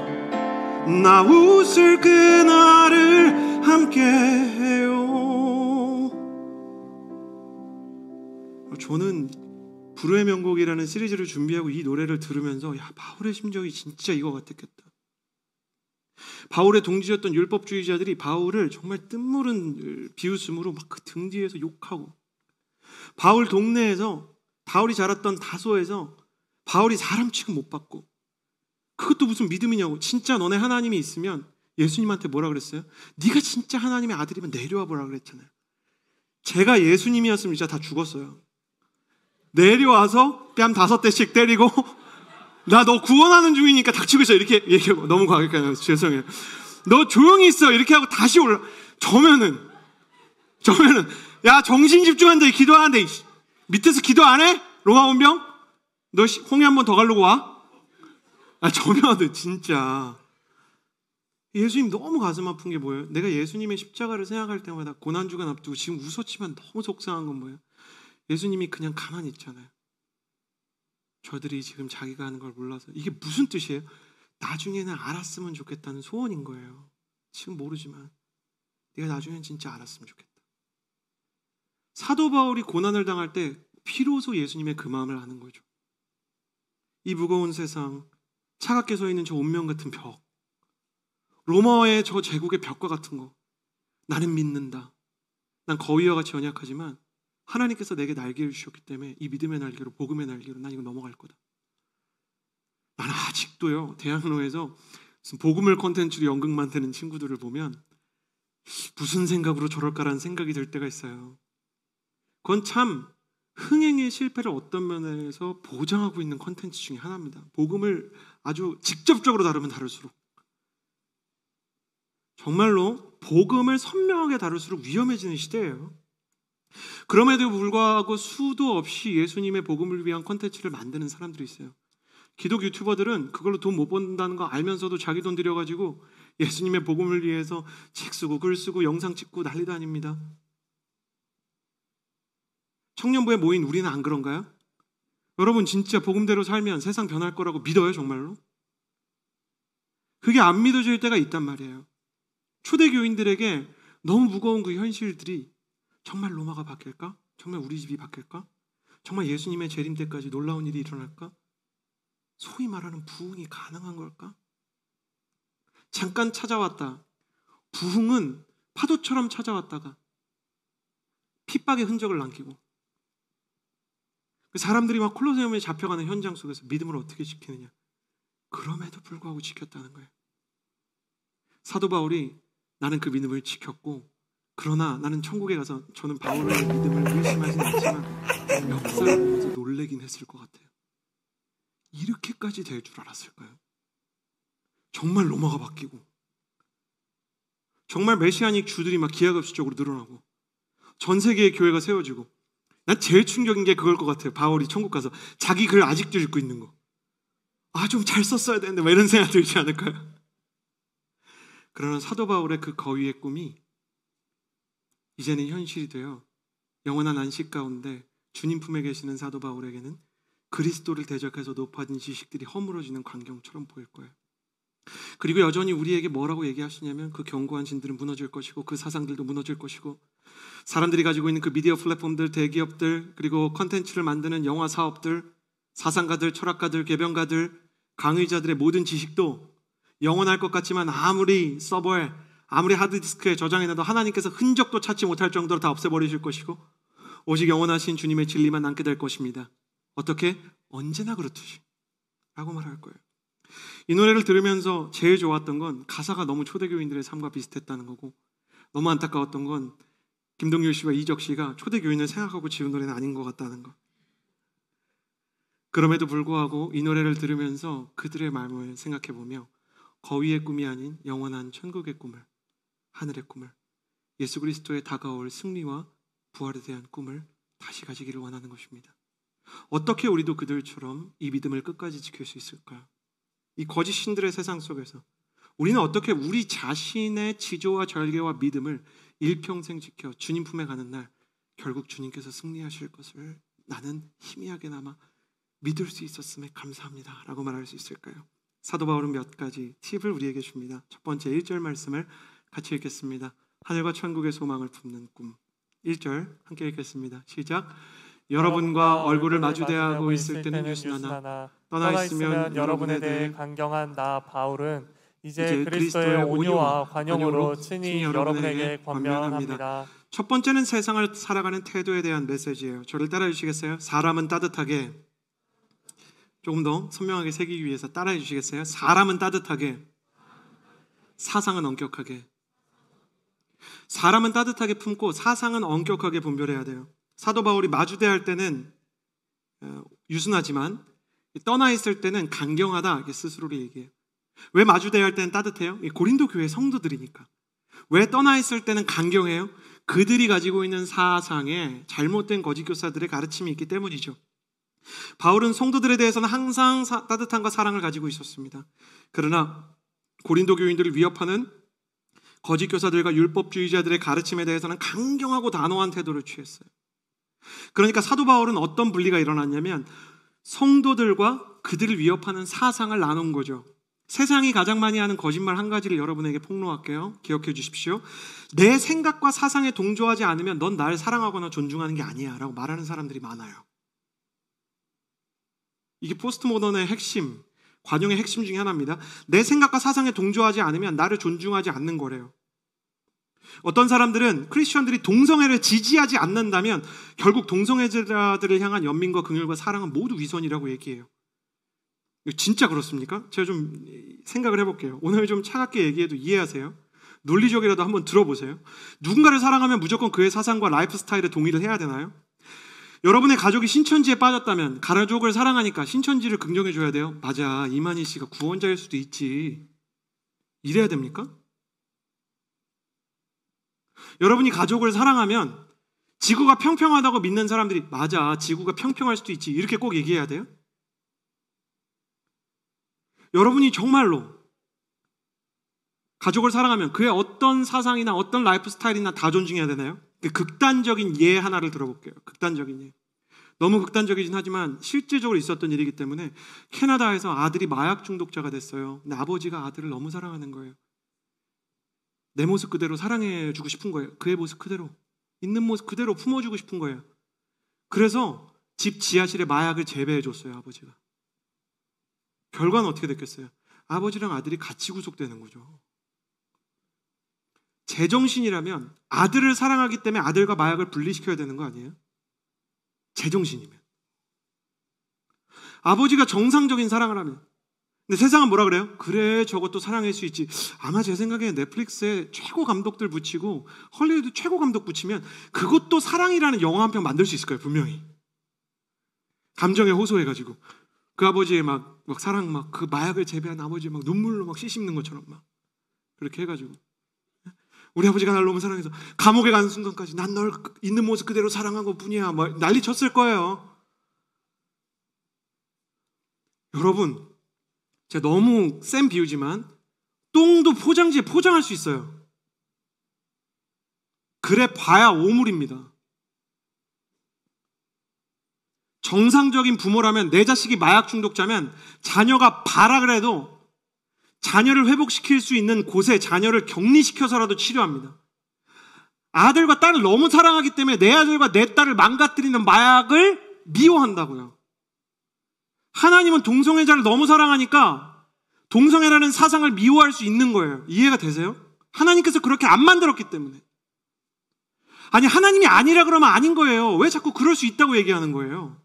나 웃을 그날을 함께해요 저는 불후의 명곡이라는 시리즈를 준비하고 이 노래를 들으면서 야 바울의 심정이 진짜 이거 같았겠다 바울의 동지였던 율법주의자들이 바울을 정말 뜬물은 비웃음으로 막 그등 뒤에서 욕하고 바울 동네에서 바울이 자랐던 다소에서 바울이 사람 취급 못 받고 그것도 무슨 믿음이냐고 진짜 너네 하나님이 있으면 예수님한테 뭐라 그랬어요? 네가 진짜 하나님의 아들이면 내려와 보라 그랬잖아요. 제가 예수님이었으면 진짜 다 죽었어요. 내려와서 뺨 다섯 대씩 때리고 나 너 구원하는 중이니까 닥치고 있어 이렇게 얘기하고 너무 과격하네요 죄송해요. 너 조용히 있어 이렇게 하고 다시 올라 저면은 저면은 야 정신 집중한다 기도하는데 밑에서 기도 안 해? 로마 원병? 너 홍해 한 번 더 가려고 와? 아 저면은 진짜 예수님 너무 가슴 아픈 게 뭐예요? 내가 예수님의 십자가를 생각할 때마다 고난 주간 앞두고 지금 웃었지만 너무 속상한 건 뭐예요? 예수님이 그냥 가만히 있잖아요. 저들이 지금 자기가 하는 걸 몰라서 이게 무슨 뜻이에요? 나중에는 알았으면 좋겠다는 소원인 거예요. 지금 모르지만 네가 나중에는 진짜 알았으면 좋겠다. 사도 바울이 고난을 당할 때 비로소 예수님의 그 마음을 아는 거죠. 이 무거운 세상, 차갑게 서 있는 저 운명 같은 벽, 로마의 저 제국의 벽과 같은 거, 나는 믿는다. 난 거위와 같이 연약하지만 하나님께서 내게 날개를 주셨기 때문에 이 믿음의 날개로 복음의 날개로 난 이거 넘어갈 거다. 나는 아직도요 대학로에서 무슨 복음을 컨텐츠로 연극만 되는 친구들을 보면 무슨 생각으로 저럴까라는 생각이 들 때가 있어요. 그건 참 흥행의 실패를 어떤 면에서 보장하고 있는 컨텐츠 중에 하나입니다. 복음을 아주 직접적으로 다루면 다룰수록 정말로 복음을 선명하게 다룰수록 위험해지는 시대예요. 그럼에도 불구하고 수도 없이 예수님의 복음을 위한 컨텐츠를 만드는 사람들이 있어요. 기독 유튜버들은 그걸로 돈 못 번다는 거 알면서도 자기 돈 들여가지고 예수님의 복음을 위해서 책 쓰고 글 쓰고 영상 찍고 난리 도아닙니다 청년부에 모인 우리는 안 그런가요? 여러분 진짜 복음대로 살면 세상 변할 거라고 믿어요 정말로? 그게 안 믿어질 때가 있단 말이에요. 초대 교인들에게 너무 무거운 그 현실들이 정말 로마가 바뀔까? 정말 우리 집이 바뀔까? 정말 예수님의 재림 때까지 놀라운 일이 일어날까? 소위 말하는 부흥이 가능한 걸까? 잠깐 찾아왔다. 부흥은 파도처럼 찾아왔다가 핍박의 흔적을 남기고 그 사람들이 막 콜로세움에 잡혀가는 현장 속에서 믿음을 어떻게 지키느냐. 그럼에도 불구하고 지켰다는 거예요. 사도 바울이 나는 그 믿음을 지켰고 그러나 나는 천국에 가서 저는 바울의 믿음을 의심하진 않지만 역사를 보면서 놀래긴 했을 것 같아요. 이렇게까지 될 줄 알았을까요? 정말 로마가 바뀌고 정말 메시아닉 주들이 막 기하급수적으로 늘어나고 전 세계의 교회가 세워지고 난 제일 충격인 게 그걸 것 같아요. 바울이 천국 가서 자기 글 아직도 읽고 있는 거. 아, 좀 잘 썼어야 되는데 왜 이런 생각 들지 않을까요? 그러나 사도 바울의 그 거위의 꿈이 이제는 현실이 되어 영원한 안식 가운데 주님 품에 계시는 사도 바울에게는 그리스도를 대적해서 높아진 지식들이 허물어지는 광경처럼 보일 거예요. 그리고 여전히 우리에게 뭐라고 얘기하시냐면 그 견고한 진들은 무너질 것이고 그 사상들도 무너질 것이고 사람들이 가지고 있는 그 미디어 플랫폼들, 대기업들, 그리고 컨텐츠를 만드는 영화 사업들, 사상가들, 철학가들, 개변가들, 강의자들의 모든 지식도 영원할 것 같지만 아무리 서버에, 아무리 하드디스크에 저장해놔도 하나님께서 흔적도 찾지 못할 정도로 다 없애버리실 것이고 오직 영원하신 주님의 진리만 남게 될 것입니다. 어떻게? 언제나 그렇듯이. 라고 말할 거예요. 이 노래를 들으면서 제일 좋았던 건 가사가 너무 초대교인들의 삶과 비슷했다는 거고 너무 안타까웠던 건 김동률 씨와 이적 씨가 초대교인을 생각하고 지은 노래는 아닌 것 같다는 것. 그럼에도 불구하고 이 노래를 들으면서 그들의 마음을 생각해 보며 거위의 꿈이 아닌 영원한 천국의 꿈을, 하늘의 꿈을, 예수 그리스도의 다가올 승리와 부활에 대한 꿈을 다시 가지기를 원하는 것입니다. 어떻게 우리도 그들처럼 이 믿음을 끝까지 지킬 수 있을까? 이 거짓 신들의 세상 속에서 우리는 어떻게 우리 자신의 지조와 절개와 믿음을 일평생 지켜 주님 품에 가는 날 결국 주님께서 승리하실 것을 나는 희미하게나마 믿을 수 있었음에 감사합니다. 라고 말할 수 있을까요? 사도 바울은 몇 가지 팁을 우리에게 줍니다. 첫 번째 1절 말씀을 같이 읽겠습니다. 하늘과 천국의 소망을 품는 꿈. 1절 함께 읽겠습니다. 시작. 여러분과 얼굴을 마주대하고 있을 때는 유순하나 떠나 있으면 여러분에 대해 강경한 나 바울은 이제 그리스도의 온유와 관용으로 친히 여러분에게 권면합니다. 첫 번째는 세상을 살아가는 태도에 대한 메시지예요. 저를 따라해 주시겠어요? 사람은 따뜻하게 조금 더 선명하게 새기기 위해서 따라해 주시겠어요? 사람은 따뜻하게 사상은 엄격하게 사람은 따뜻하게 품고 사상은 엄격하게 분별해야 돼요. 사도 바울이 마주대할 때는 어, 유순하지만 떠나 있을 때는 강경하다 이렇게 스스로를 얘기해요. 왜마주대할 때는 따뜻해요? 고린도 교회 성도들이니까. 왜 떠나 있을 때는 강경해요? 그들이 가지고 있는 사상에 잘못된 거짓 교사들의 가르침이 있기 때문이죠. 바울은 성도들에 대해서는 항상 사, 따뜻함과 사랑을 가지고 있었습니다. 그러나 고린도 교인들을 위협하는 거짓 교사들과 율법주의자들의 가르침에 대해서는 강경하고 단호한 태도를 취했어요. 그러니까 사도 바울은 어떤 분리가 일어났냐면 성도들과 그들을 위협하는 사상을 나눈 거죠. 세상이 가장 많이 하는 거짓말 한 가지를 여러분에게 폭로할게요. 기억해 주십시오. 내 생각과 사상에 동조하지 않으면 넌 나를 사랑하거나 존중하는 게 아니야 라고 말하는 사람들이 많아요. 이게 포스트 모던의 핵심, 관용의 핵심 중에 하나입니다. 내 생각과 사상에 동조하지 않으면 나를 존중하지 않는 거래요. 어떤 사람들은 크리스천들이 동성애를 지지하지 않는다면 결국 동성애자들을 향한 연민과 긍휼과 사랑은 모두 위선이라고 얘기해요. 진짜 그렇습니까? 제가 좀 생각을 해볼게요. 오늘 좀 차갑게 얘기해도 이해하세요? 논리적이라도 한번 들어보세요. 누군가를 사랑하면 무조건 그의 사상과 라이프 스타일에 동의를 해야 되나요? 여러분의 가족이 신천지에 빠졌다면 가족을 사랑하니까 신천지를 긍정해줘야 돼요? 맞아. 이만희 씨가 구원자일 수도 있지. 이래야 됩니까? 여러분이 가족을 사랑하면 지구가 평평하다고 믿는 사람들이 맞아. 지구가 평평할 수도 있지. 이렇게 꼭 얘기해야 돼요? 여러분이 정말로 가족을 사랑하면 그의 어떤 사상이나 어떤 라이프 스타일이나 다 존중해야 되나요? 그 극단적인 예 하나를 들어볼게요. 극단적인 예. 너무 극단적이긴 하지만 실제적으로 있었던 일이기 때문에 캐나다에서 아들이 마약 중독자가 됐어요. 근데 아버지가 아들을 너무 사랑하는 거예요. 내 모습 그대로 사랑해 주고 싶은 거예요. 그의 모습 그대로. 있는 모습 그대로 품어주고 싶은 거예요. 그래서 집 지하실에 마약을 재배해 줬어요, 아버지가. 결과는 어떻게 됐겠어요? 아버지랑 아들이 같이 구속되는 거죠. 제정신이라면 아들을 사랑하기 때문에 아들과 마약을 분리시켜야 되는 거 아니에요? 제정신이면. 아버지가 정상적인 사랑을 하면. 근데 세상은 뭐라 그래요? 그래, 저것도 사랑할 수 있지. 아마 제 생각에 넷플릭스에 최고 감독들 붙이고 헐리우드 최고 감독 붙이면 그것도 사랑이라는 영화 한 편 만들 수 있을 거예요, 분명히. 감정에 호소해가지고. 그 아버지의 막막 사랑 막 그 마약을 재배한 아버지 막 눈물로 막씻는 것처럼 막 그렇게 해가지고 우리 아버지가 날 너무 사랑해서 감옥에 가는 순간까지 난 널 있는 모습 그대로 사랑한 것 뿐이야 막 난리 쳤을 거예요. 여러분, 제가 너무 센 비유지만 똥도 포장지에 포장할 수 있어요. 그래 봐야 오물입니다. 정상적인 부모라면 내 자식이 마약 중독자면 자녀가 바라 그래도 자녀를 회복시킬 수 있는 곳에 자녀를 격리시켜서라도 치료합니다. 아들과 딸을 너무 사랑하기 때문에 내 아들과 내 딸을 망가뜨리는 마약을 미워한다고요. 하나님은 동성애자를 너무 사랑하니까 동성애라는 사상을 미워할 수 있는 거예요. 이해가 되세요? 하나님께서 그렇게 안 만들었기 때문에. 아니, 하나님이 아니라 그러면 아닌 거예요. 왜 자꾸 그럴 수 있다고 얘기하는 거예요?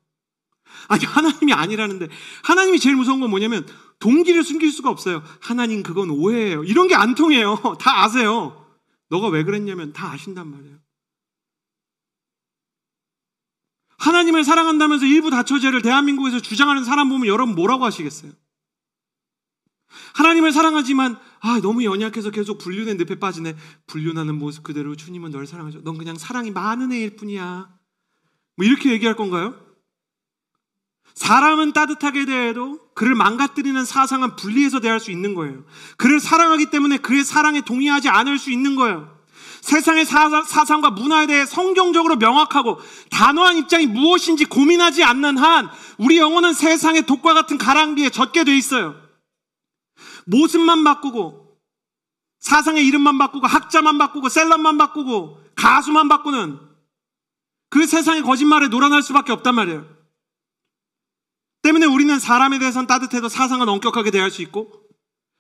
아니, 하나님이 아니라는데. 하나님이 제일 무서운 건 뭐냐면 동기를 숨길 수가 없어요. 하나님 그건 오해예요. 이런 게 안 통해요. 다 아세요. 너가 왜 그랬냐면 다 아신단 말이에요. 하나님을 사랑한다면서 일부 다처제를 대한민국에서 주장하는 사람 보면 여러분 뭐라고 하시겠어요? 하나님을 사랑하지만 아 너무 연약해서 계속 불륜의 늪에 빠지네. 불륜하는 모습 그대로 주님은 널 사랑하죠. 넌 그냥 사랑이 많은 애일 뿐이야. 뭐 이렇게 얘기할 건가요? 사람은 따뜻하게 대해도 그를 망가뜨리는 사상은 분리해서 대할 수 있는 거예요. 그를 사랑하기 때문에 그의 사랑에 동의하지 않을 수 있는 거예요. 세상의 사상, 과 문화에 대해 성경적으로 명확하고 단호한 입장이 무엇인지 고민하지 않는 한 우리 영혼은 세상의 독과 같은 가랑비에 젖게 돼 있어요. 모습만 바꾸고 사상의 이름만 바꾸고 학자만 바꾸고 셀럽만 바꾸고 가수만 바꾸는 그 세상의 거짓말에 놀아날 수밖에 없단 말이에요. 때문에 우리는 사람에 대해서는 따뜻해도 사상은 엄격하게 대할 수 있고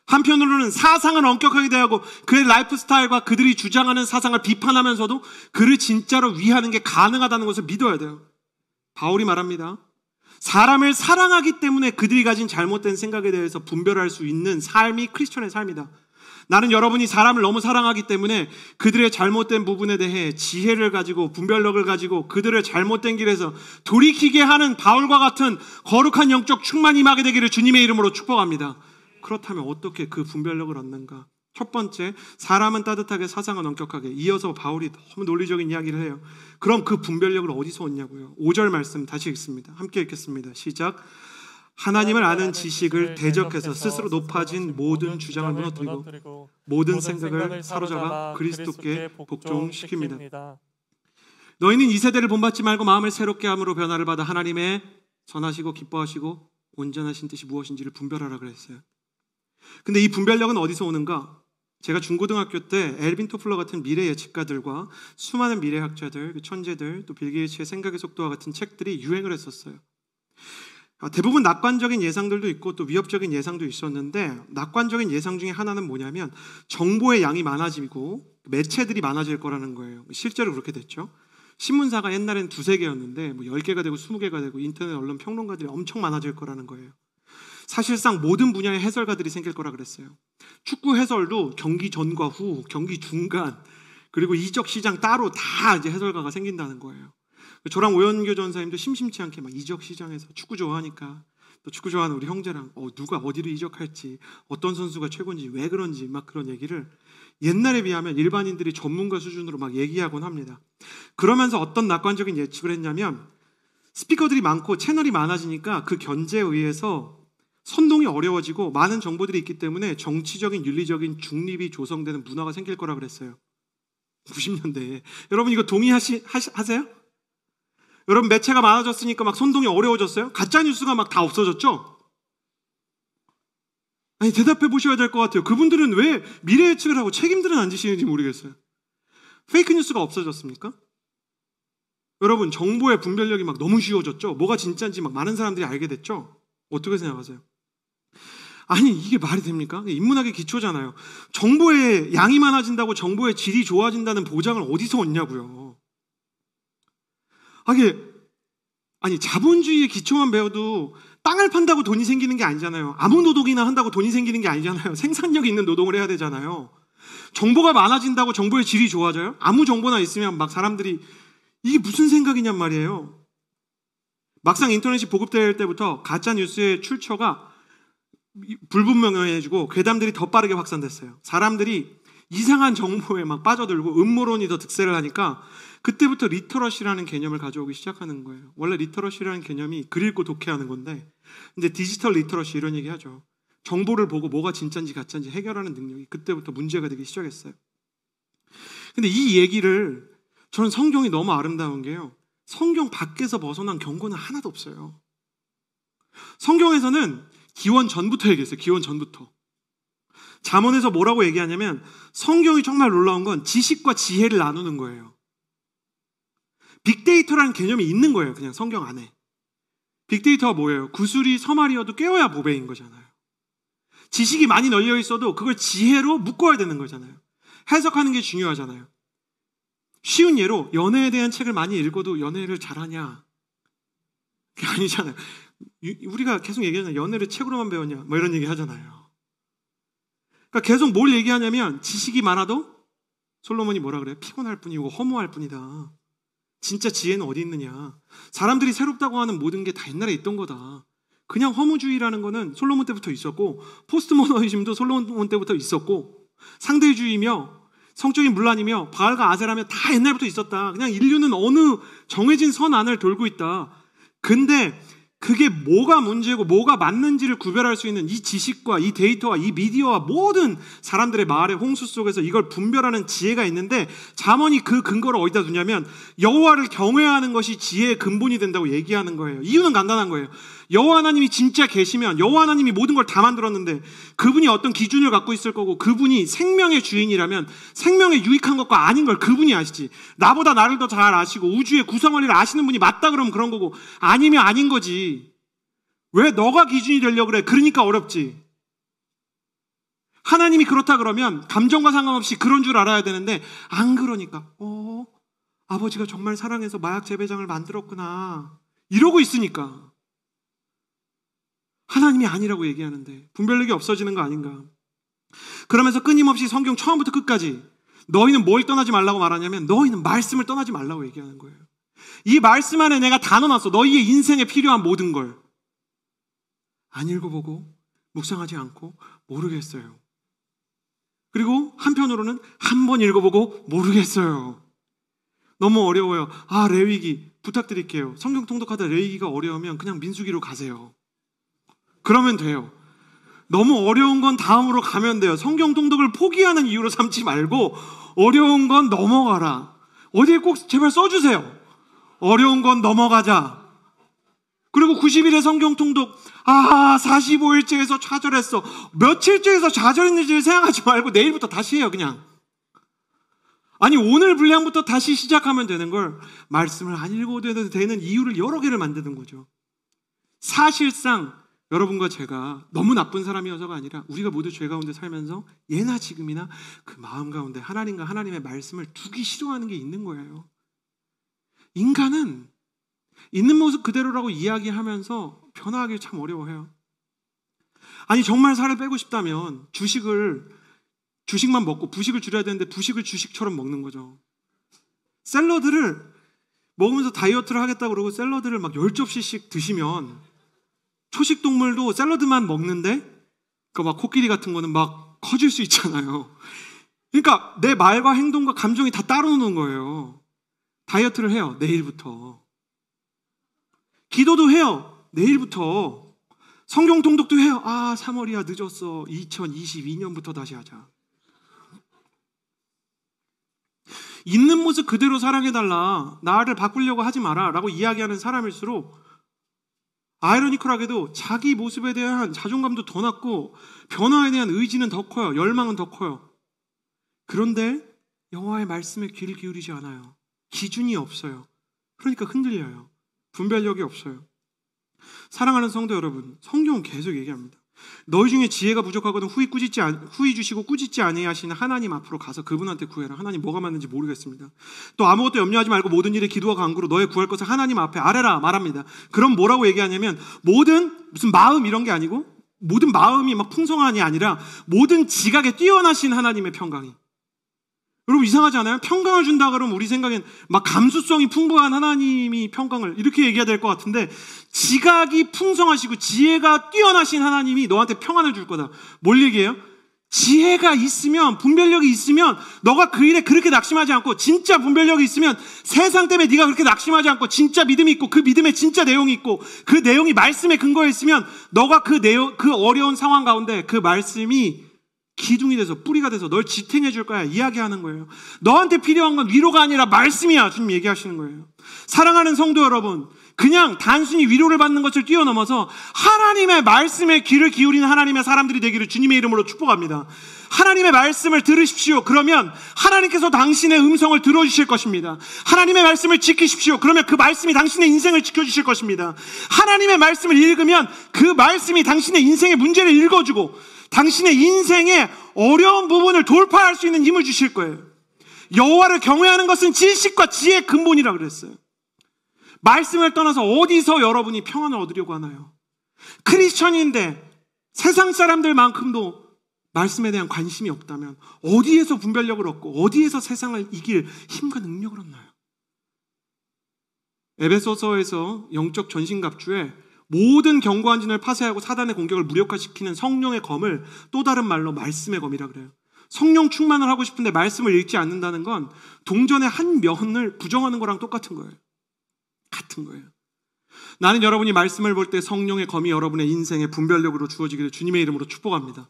한편으로는 사상을 엄격하게 대하고 그의 라이프 스타일과 그들이 주장하는 사상을 비판하면서도 그를 진짜로 위하는 게 가능하다는 것을 믿어야 돼요. 바울이 말합니다. 사람을 사랑하기 때문에 그들이 가진 잘못된 생각에 대해서 분별할 수 있는 삶이 크리스천의 삶이다. 나는 여러분이 사람을 너무 사랑하기 때문에 그들의 잘못된 부분에 대해 지혜를 가지고 분별력을 가지고 그들의 잘못된 길에서 돌이키게 하는 바울과 같은 거룩한 영적 충만이 임하게 되기를 주님의 이름으로 축복합니다. 그렇다면 어떻게 그 분별력을 얻는가? 첫 번째, 사람은 따뜻하게 사상은 엄격하게. 이어서 바울이 너무 논리적인 이야기를 해요. 그럼 그 분별력을 어디서 얻냐고요? 5절 말씀 다시 읽습니다. 함께 읽겠습니다. 시작. 하나님을 아는 지식을 대적해서 스스로 높아진 모든 주장을 무너뜨리고 모든 생각을 사로잡아 그리스도께 복종시킵니다. 너희는 이 세대를 본받지 말고 마음을 새롭게 함으로 변화를 받아 하나님의 전하시고 기뻐하시고 온전하신 뜻이 무엇인지를 분별하라 그랬어요. 근데 이 분별력은 어디서 오는가? 제가 중고등학교 때 엘빈 토플러 같은 미래 예측가들과 수많은 미래학자들, 그 천재들, 또 빌게이츠의 생각의 속도와 같은 책들이 유행을 했었어요. 아, 대부분 낙관적인 예상들도 있고 또 위협적인 예상도 있었는데 낙관적인 예상 중에 하나는 뭐냐면 정보의 양이 많아지고 매체들이 많아질 거라는 거예요. 실제로 그렇게 됐죠. 신문사가 옛날에는 두세 개였는데 뭐 10개가 되고 20개가 되고 인터넷 언론 평론가들이 엄청 많아질 거라는 거예요. 사실상 모든 분야의 해설가들이 생길 거라 그랬어요. 축구 해설도 경기 전과 후, 경기 중간, 그리고 이적 시장 따로 다 이제 해설가가 생긴다는 거예요. 저랑 오연규 전사님도 심심치 않게 막 이적 시장에서 축구 좋아하니까 또 축구 좋아하는 우리 형제랑 어, 누가 어디로 이적할지 어떤 선수가 최고인지 왜 그런지 막 그런 얘기를 옛날에 비하면 일반인들이 전문가 수준으로 막 얘기하곤 합니다. 그러면서 어떤 낙관적인 예측을 했냐면 스피커들이 많고 채널이 많아지니까 그 견제에 의해서 선동이 어려워지고 많은 정보들이 있기 때문에 정치적인 윤리적인 중립이 조성되는 문화가 생길 거라 그랬어요. 90년대에 여러분 이거 동의하시 하시, 하세요? 여러분 매체가 많아졌으니까 막 선동이 어려워졌어요? 가짜 뉴스가 막 다 없어졌죠? 아니 대답해 보셔야 될 것 같아요. 그분들은 왜 미래 예측을 하고 책임들은 안 지시는지 모르겠어요. 페이크 뉴스가 없어졌습니까? 여러분 정보의 분별력이 막 너무 쉬워졌죠. 뭐가 진짜인지 막 많은 사람들이 알게 됐죠. 어떻게 생각하세요? 아니 이게 말이 됩니까? 인문학의 기초잖아요. 정보의 양이 많아진다고 정보의 질이 좋아진다는 보장을 어디서 얻냐고요. 아니, 아니 자본주의의 기초만 배워도 땅을 판다고 돈이 생기는 게 아니잖아요. 아무 노동이나 한다고 돈이 생기는 게 아니잖아요. 생산력 있는 노동을 해야 되잖아요. 정보가 많아진다고 정보의 질이 좋아져요? 아무 정보나 있으면 막 사람들이 이게 무슨 생각이냔 말이에요. 막상 인터넷이 보급될 때부터 가짜 뉴스의 출처가 불분명해지고 괴담들이 더 빠르게 확산됐어요. 사람들이 이상한 정보에 막 빠져들고 음모론이 더 득세를 하니까 그때부터 리터러시라는 개념을 가져오기 시작하는 거예요. 원래 리터러시라는 개념이 글 읽고 독해하는 건데 근데 디지털 리터러시 이런 얘기 하죠. 정보를 보고 뭐가 진짜인지 가짜인지 해결하는 능력이 그때부터 문제가 되기 시작했어요. 근데 이 얘기를 저는 성경이 너무 아름다운 게요. 성경 밖에서 벗어난 경고는 하나도 없어요. 성경에서는 기원 전부터 얘기했어요. 기원 전부터. 자문에서 뭐라고 얘기하냐면 성경이 정말 놀라운 건 지식과 지혜를 나누는 거예요. 빅데이터라는 개념이 있는 거예요. 그냥 성경 안에. 빅데이터가 뭐예요? 구슬이 서말이어도 깨어야 보배인 거잖아요. 지식이 많이 널려 있어도 그걸 지혜로 묶어야 되는 거잖아요. 해석하는 게 중요하잖아요. 쉬운 예로 연애에 대한 책을 많이 읽어도 연애를 잘하냐? 그게 아니잖아요. 우리가 계속 얘기하잖아요. 연애를 책으로만 배웠냐? 뭐 이런 얘기 하잖아요. 그러니까 계속 뭘 얘기하냐면 지식이 많아도 솔로몬이 뭐라 그래요? 피곤할 뿐이고 허무할 뿐이다. 진짜 지혜는 어디 있느냐? 사람들이 새롭다고 하는 모든 게 다 옛날에 있던 거다. 그냥 허무주의라는 거는 솔로몬 때부터 있었고 포스트모더니즘도 솔로몬 때부터 있었고 상대주의며 성적인 문란이며 바알과 아세라며 다 옛날부터 있었다. 그냥 인류는 어느 정해진 선 안을 돌고 있다. 근데 그게 뭐가 문제고 뭐가 맞는지를 구별할 수 있는 이 지식과 이 데이터와 이 미디어와 모든 사람들의 말의 홍수 속에서 이걸 분별하는 지혜가 있는데 자언이그 근거를 어디다 두냐면 여호와를 경외하는 것이 지혜의 근본이 된다고 얘기하는 거예요. 이유는 간단한 거예요. 여호와 하나님이 진짜 계시면 여호와 하나님이 모든 걸 다 만들었는데 그분이 어떤 기준을 갖고 있을 거고 그분이 생명의 주인이라면 생명에 유익한 것과 아닌 걸 그분이 아시지. 나보다 나를 더 잘 아시고 우주의 구성원리를 아시는 분이 맞다 그러면 그런 거고 아니면 아닌 거지. 왜 너가 기준이 되려 그래? 그러니까 어렵지. 하나님이 그렇다 그러면 감정과 상관없이 그런 줄 알아야 되는데 안 그러니까 어 아버지가 정말 사랑해서 마약 재배장을 만들었구나 이러고 있으니까 하나님이 아니라고 얘기하는데 분별력이 없어지는 거 아닌가? 그러면서 끊임없이 성경 처음부터 끝까지 너희는 뭘 떠나지 말라고 말하냐면 너희는 말씀을 떠나지 말라고 얘기하는 거예요. 이 말씀 안에 내가 다 넣어놨어. 너희의 인생에 필요한 모든 걸. 안 읽어보고 묵상하지 않고 모르겠어요. 그리고 한편으로는 한 번 읽어보고 모르겠어요. 너무 어려워요. 아, 레위기 부탁드릴게요. 성경 통독하다 레위기가 어려우면 그냥 민수기로 가세요. 그러면 돼요. 너무 어려운 건 다음으로 가면 돼요. 성경 통독을 포기하는 이유로 삼지 말고 어려운 건 넘어가라. 어디에 꼭 제발 써주세요. 어려운 건 넘어가자. 그리고 90일의 성경 통독, 아, 45일째에서 좌절했어. 며칠째에서 좌절했는지 생각하지 말고 내일부터 다시 해요, 그냥. 아니, 오늘 분량부터 다시 시작하면 되는 걸, 말씀을 안 읽어도 되는 이유를 여러 개를 만드는 거죠. 사실상 여러분과 제가 너무 나쁜 사람이어서가 아니라 우리가 모두 죄 가운데 살면서 예나 지금이나 그 마음 가운데 하나님과 하나님의 말씀을 두기 싫어하는 게 있는 거예요. 인간은 있는 모습 그대로라고 이야기하면서 변화하기 참 어려워해요. 아니 정말 살을 빼고 싶다면 주식을 주식만 먹고 부식을 줄여야 되는데 부식을 주식처럼 먹는 거죠. 샐러드를 먹으면서 다이어트를 하겠다 그러고 샐러드를 막 10접시씩 드시면 초식 동물도 샐러드만 먹는데 그 막 코끼리 같은 거는 막 커질 수 있잖아요. 그러니까 내 말과 행동과 감정이 다 따로 노는 거예요. 다이어트를 해요. 내일부터. 기도도 해요. 내일부터. 성경 통독도 해요. 아, 3월이야 늦었어. 2022년부터 다시 하자. 있는 모습 그대로 사랑해달라. 나를 바꾸려고 하지 마라. 라고 이야기하는 사람일수록 아이러니컬하게도 자기 모습에 대한 자존감도 더 낮고 변화에 대한 의지는 더 커요. 열망은 더 커요. 그런데 여호와의 말씀에 귀를 기울이지 않아요. 기준이 없어요. 그러니까 흔들려요. 분별력이 없어요. 사랑하는 성도 여러분, 성경은 계속 얘기합니다. 너희 중에 지혜가 부족하거든 후이 꾸짖지 안, 후이 주시고 꾸짖지 아니하시는 하나님 앞으로 가서 그분한테 구해라. 하나님 뭐가 맞는지 모르겠습니다. 또 아무것도 염려하지 말고 모든 일에 기도와 간구로 너의 구할 것을 하나님 앞에 아뢰라 말합니다. 그럼 뭐라고 얘기하냐면 모든 무슨 마음 이런 게 아니고 모든 마음이 막 풍성한이 아니라 모든 지각에 뛰어나신 하나님의 평강이 여러분 이상하지 않아요? 평강을 준다 그러면 우리 생각엔 막 감수성이 풍부한 하나님이 평강을 이렇게 얘기해야 될 것 같은데 지각이 풍성하시고 지혜가 뛰어나신 하나님이 너한테 평안을 줄 거다. 뭘 얘기해요? 지혜가 있으면 분별력이 있으면 너가 그 일에 그렇게 낙심하지 않고 진짜 분별력이 있으면 세상 때문에 네가 그렇게 낙심하지 않고 진짜 믿음이 있고 그 믿음에 진짜 내용이 있고 그 내용이 말씀에 근거해 있으면 너가 그 내용 그 어려운 상황 가운데 그 말씀이 기둥이 돼서 뿌리가 돼서 널 지탱해 줄 거야 이야기하는 거예요. 너한테 필요한 건 위로가 아니라 말씀이야 주님 얘기하시는 거예요. 사랑하는 성도 여러분, 그냥 단순히 위로를 받는 것을 뛰어넘어서 하나님의 말씀에 귀를 기울인 하나님의 사람들이 되기를 주님의 이름으로 축복합니다. 하나님의 말씀을 들으십시오. 그러면 하나님께서 당신의 음성을 들어주실 것입니다. 하나님의 말씀을 지키십시오. 그러면 그 말씀이 당신의 인생을 지켜주실 것입니다. 하나님의 말씀을 읽으면 그 말씀이 당신의 인생의 문제를 읽어주고 당신의 인생의 어려운 부분을 돌파할 수 있는 힘을 주실 거예요. 여호와를 경외하는 것은 지식과 지혜의 근본이라 그랬어요. 말씀을 떠나서 어디서 여러분이 평안을 얻으려고 하나요? 크리스천인데 세상 사람들만큼도 말씀에 대한 관심이 없다면 어디에서 분별력을 얻고 어디에서 세상을 이길 힘과 능력을 얻나요? 에베소서에서 영적 전신갑주에 모든 경고한진을 파쇄하고 사단의 공격을 무력화시키는 성령의 검을 또 다른 말로 말씀의 검이라 그래요. 성령 충만을 하고 싶은데 말씀을 읽지 않는다는 건 동전의 한 면을 부정하는 거랑 똑같은 거예요. 같은 거예요. 나는 여러분이 말씀을 볼 때 성령의 검이 여러분의 인생의 분별력으로 주어지기를 주님의 이름으로 축복합니다.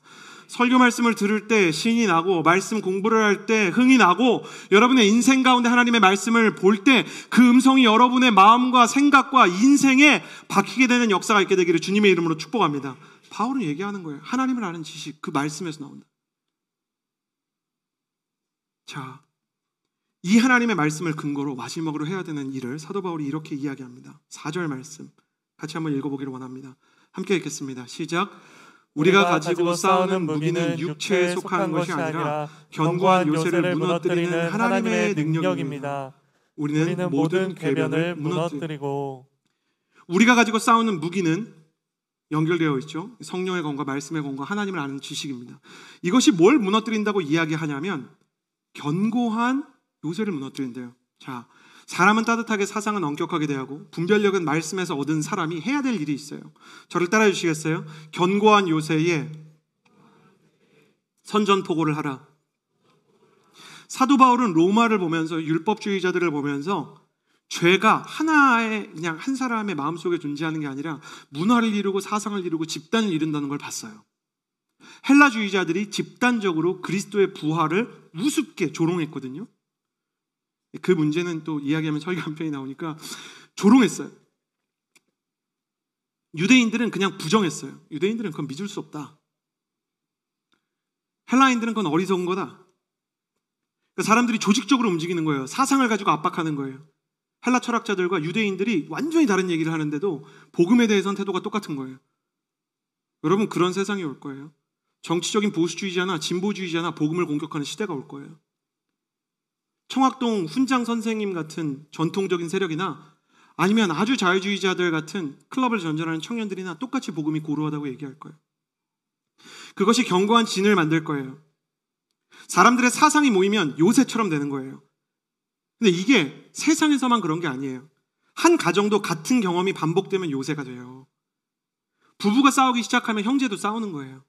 설교 말씀을 들을 때 신이 나고 말씀 공부를 할 때 흥이 나고 여러분의 인생 가운데 하나님의 말씀을 볼 때 그 음성이 여러분의 마음과 생각과 인생에 박히게 되는 역사가 있게 되기를 주님의 이름으로 축복합니다. 바울은 얘기하는 거예요. 하나님을 아는 지식 그 말씀에서 나온다. 자, 이 하나님의 말씀을 근거로 마지막으로 해야 되는 일을 사도 바울이 이렇게 이야기합니다. 4절 말씀 같이 한번 읽어보기를 원합니다. 함께 읽겠습니다. 시작. 우리가 가지고 싸우는 무기는 육체에 속한 것이 아니라 견고한 요새를 무너뜨리는 하나님의 능력입니다. 우리는 모든 궤변을 무너뜨리고 우리가 가지고 싸우는 무기는 연결되어 있죠. 성령의 권과 말씀의 권과 하나님을 아는 지식입니다. 이것이 뭘 무너뜨린다고 이야기하냐면 견고한 요새를 무너뜨린대요. 자, 사람은 따뜻하게 사상은 엄격하게 대하고 분별력은 말씀에서 얻은 사람이 해야 될 일이 있어요. 저를 따라해 주시겠어요? 견고한 요새에 선전포고를 하라. 사도 바울은 로마를 보면서 율법주의자들을 보면서 죄가 하나의 그냥 한 사람의 마음속에 존재하는 게 아니라 문화를 이루고 사상을 이루고 집단을 이룬다는 걸 봤어요. 헬라주의자들이 집단적으로 그리스도의 부활을 우습게 조롱했거든요. 그 문제는 또 이야기하면 설교 한 편이 나오니까 조롱했어요. 유대인들은 그냥 부정했어요. 유대인들은 그건 믿을 수 없다. 헬라인들은 그건 어리석은 거다. 그러니까 사람들이 조직적으로 움직이는 거예요. 사상을 가지고 압박하는 거예요. 헬라 철학자들과 유대인들이 완전히 다른 얘기를 하는데도 복음에 대해서는 태도가 똑같은 거예요. 여러분 그런 세상이 올 거예요. 정치적인 보수주의자나 진보주의자나 복음을 공격하는 시대가 올 거예요. 청학동 훈장 선생님 같은 전통적인 세력이나 아니면 아주 자유주의자들 같은 클럽을 전전하는 청년들이나 똑같이 복음이 고루하다고 얘기할 거예요. 그것이 견고한 진을 만들 거예요. 사람들의 사상이 모이면 요새처럼 되는 거예요. 근데 이게 세상에서만 그런 게 아니에요. 한 가정도 같은 경험이 반복되면 요새가 돼요. 부부가 싸우기 시작하면 형제도 싸우는 거예요.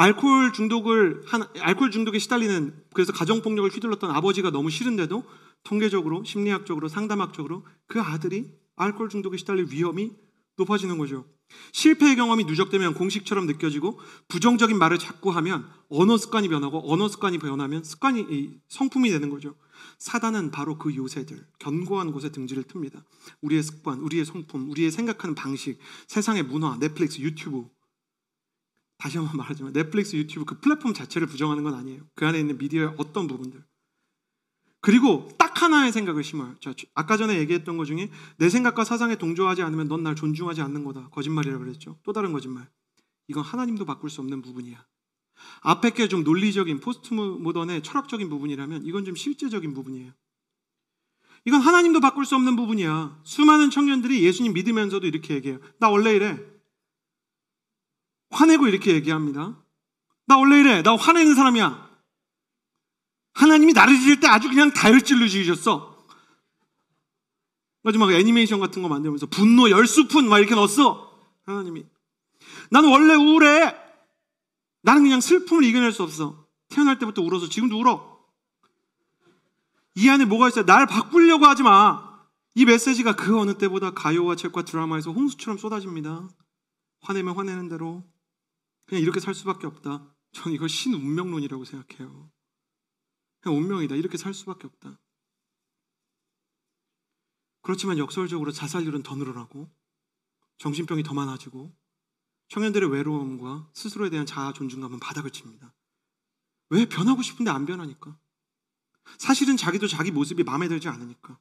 알코올 중독을 한 알코올 중독에 시달리는 그래서 가정 폭력을 휘둘렀던 아버지가 너무 싫은데도 통계적으로 심리학적으로 상담학적으로 그 아들이 알코올 중독에 시달릴 위험이 높아지는 거죠. 실패의 경험이 누적되면 공식처럼 느껴지고 부정적인 말을 자꾸 하면 언어 습관이 변하고 언어 습관이 변하면 습관이 성품이 되는 거죠. 사단은 바로 그 요새들 견고한 곳에 등지를 틉니다. 우리의 습관, 우리의 성품, 우리의 생각하는 방식, 세상의 문화, 넷플릭스, 유튜브 다시 한 번 말하지만 넷플릭스, 유튜브 그 플랫폼 자체를 부정하는 건 아니에요. 그 안에 있는 미디어의 어떤 부분들. 그리고 딱 하나의 생각을 심어요. 아까 전에 얘기했던 것 중에 내 생각과 사상에 동조하지 않으면 넌 날 존중하지 않는 거다. 거짓말이라고 그랬죠. 또 다른 거짓말. 이건 하나님도 바꿀 수 없는 부분이야. 앞에 게 좀 논리적인 포스트 모던의 철학적인 부분이라면 이건 좀 실제적인 부분이에요. 이건 하나님도 바꿀 수 없는 부분이야. 수많은 청년들이 예수님 믿으면서도 이렇게 얘기해요. 나 원래 이래. 화내고 이렇게 얘기합니다. 나 원래 이래. 나 화내는 사람이야. 하나님이 나를 지을 때 아주 그냥 다혈질로 지으셨어. 마지막 애니메이션 같은 거 만들면서 분노 열 수푼막 이렇게 넣었어. 하나님이. 난 원래 우울해. 나는 그냥 슬픔을 이겨낼 수 없어. 태어날 때부터 울어서 지금도 울어. 이 안에 뭐가 있어요? 날 바꾸려고 하지 마. 이 메시지가 그 어느 때보다 가요와 책과 드라마에서 홍수처럼 쏟아집니다. 화내면 화내는 대로, 그냥 이렇게 살 수밖에 없다. 저는 이걸 신운명론이라고 생각해요. 그냥 운명이다. 이렇게 살 수밖에 없다. 그렇지만 역설적으로 자살률은 더 늘어나고 정신병이 더 많아지고 청년들의 외로움과 스스로에 대한 자아 존중감은 바닥을 칩니다. 왜 변하고 싶은데 안 변하니까? 사실은 자기도 자기 모습이 마음에 들지 않으니까.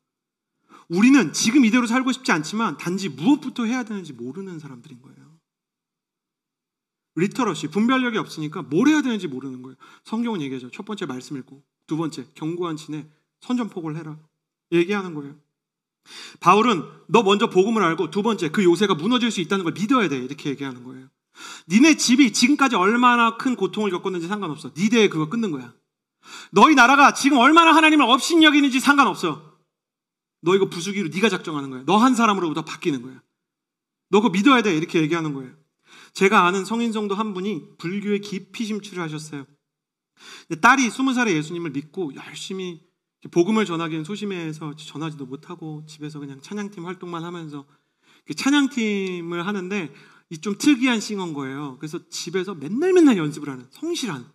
우리는 지금 이대로 살고 싶지 않지만 단지 무엇부터 해야 되는지 모르는 사람들인 거예요. 리터러시, 분별력이 없으니까 뭘 해야 되는지 모르는 거예요. 성경은 얘기하죠. 첫 번째 말씀 읽고, 두 번째 경고한 진에 선전포고를 해라. 얘기하는 거예요. 바울은 너 먼저 복음을 알고 두 번째 그 요새가 무너질 수 있다는 걸 믿어야 돼. 이렇게 얘기하는 거예요. 니네 집이 지금까지 얼마나 큰 고통을 겪었는지 상관없어. 니대에 그거 끊는 거야. 너희 나라가 지금 얼마나 하나님을 업신 여기는지 상관없어. 너 이거 부수기로 네가 작정하는 거야. 너 한 사람으로부터 바뀌는 거야. 너 그거 믿어야 돼. 이렇게 얘기하는 거예요. 제가 아는 성인 정도 한 분이 불교에 깊이 심취를 하셨어요. 딸이 2 0 살에 예수님을 믿고 열심히 복음을 전하기엔 소심해서 전하지도 못하고 집에서 그냥 찬양팀 활동만 하면서 찬양팀을 하는데 이 좀 특이한 싱어인 거예요. 그래서 집에서 맨날 맨날 연습을 하는 성실한.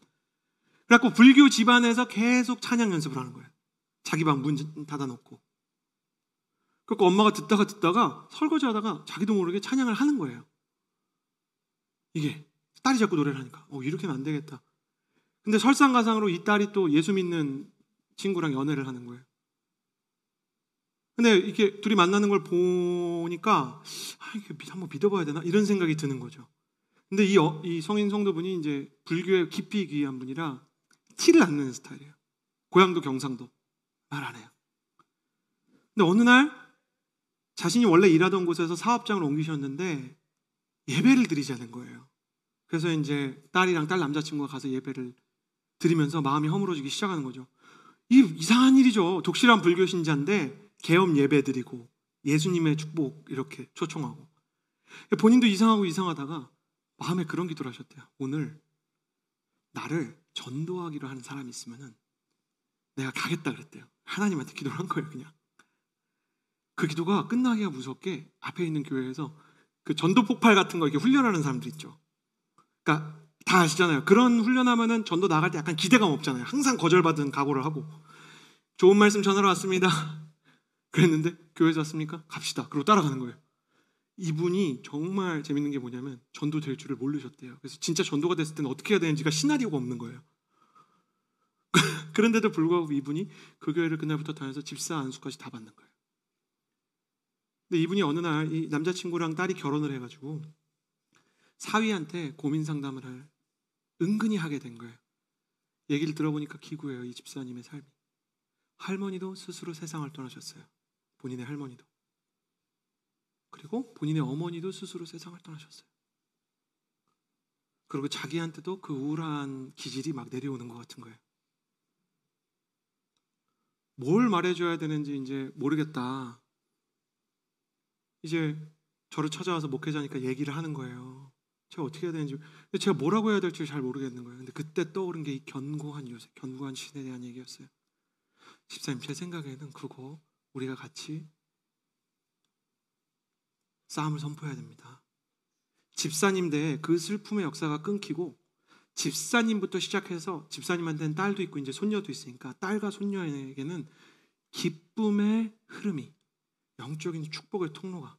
그래갖고 불교 집안에서 계속 찬양 연습을 하는 거예요. 자기 방 문 닫아놓고. 그래갖고 엄마가 듣다가 듣다가 설거지하다가 자기도 모르게 찬양을 하는 거예요. 이게 딸이 자꾸 노래를 하니까 어 이렇게는 안 되겠다. 근데 설상가상으로 이 딸이 또 예수 믿는 친구랑 연애를 하는 거예요. 근데 이렇게 둘이 만나는 걸 보니까 아, 이게 한번 믿어봐야 되나 이런 생각이 드는 거죠. 근데 이, 어, 이 성인 성도분이 이제 불교에 깊이 귀한 분이라 티를 안 내는 스타일이에요. 고향도 경상도 말 안 해요. 근데 어느 날 자신이 원래 일하던 곳에서 사업장을 옮기셨는데 예배를 드리자는 거예요. 그래서 이제 딸이랑 딸 남자친구가 가서 예배를 드리면서 마음이 허물어지기 시작하는 거죠. 이 이상한 일이죠. 독실한 불교 신자인데 개업 예배 드리고 예수님의 축복 이렇게 초청하고 본인도 이상하고 이상하다가 마음에 그런 기도를 하셨대요. 오늘 나를 전도하기로 하는 사람이 있으면은 내가 가겠다 그랬대요. 하나님한테 기도를 한 거예요, 그냥. 그 기도가 끝나기가 무섭게 앞에 있는 교회에서 그 전도 폭발 같은 거 이렇게 훈련하는 사람들 있죠. 그러니까 다 아시잖아요. 그런 훈련하면은 전도 나갈 때 약간 기대감 없잖아요. 항상 거절받은 각오를 하고 좋은 말씀 전하러 왔습니다. 그랬는데 교회에서 왔습니까? 갑시다. 그리고 따라가는 거예요. 이분이 정말 재밌는 게 뭐냐면 전도 될 줄을 모르셨대요. 그래서 진짜 전도가 됐을 때는 어떻게 해야 되는지가 시나리오가 없는 거예요. 그런데도 불구하고 이분이 그 교회를 그날부터 다녀서 집사 안수까지 다 받는 거예요. 근데 이분이 어느 날이 남자친구랑 딸이 결혼을 해가지고 사위한테 고민 상담을 할 은근히 하게 된 거예요. 얘기를 들어보니까 기구예요. 이 집사님의 삶이. 할머니도 스스로 세상을 떠나셨어요. 본인의 할머니도. 그리고 본인의 어머니도 스스로 세상을 떠나셨어요. 그리고 자기한테도 그 우울한 기질이 막 내려오는 것 같은 거예요. 뭘 말해줘야 되는지 이제 모르겠다. 이제 저를 찾아와서 목회자니까 얘기를 하는 거예요. 제가 어떻게 해야 되는지 근데 제가 뭐라고 해야 될지 잘 모르겠는 거예요. 근데 그때 떠오른 게 이 견고한 요새, 견고한 신에 대한 얘기였어요. 집사님 제 생각에는 그거 우리가 같이 싸움을 선포해야 됩니다. 집사님 대그 슬픔의 역사가 끊기고 집사님부터 시작해서 집사님한테는 딸도 있고 이제 손녀도 있으니까 딸과 손녀에게는 기쁨의 흐름이 영적인 축복의 통로가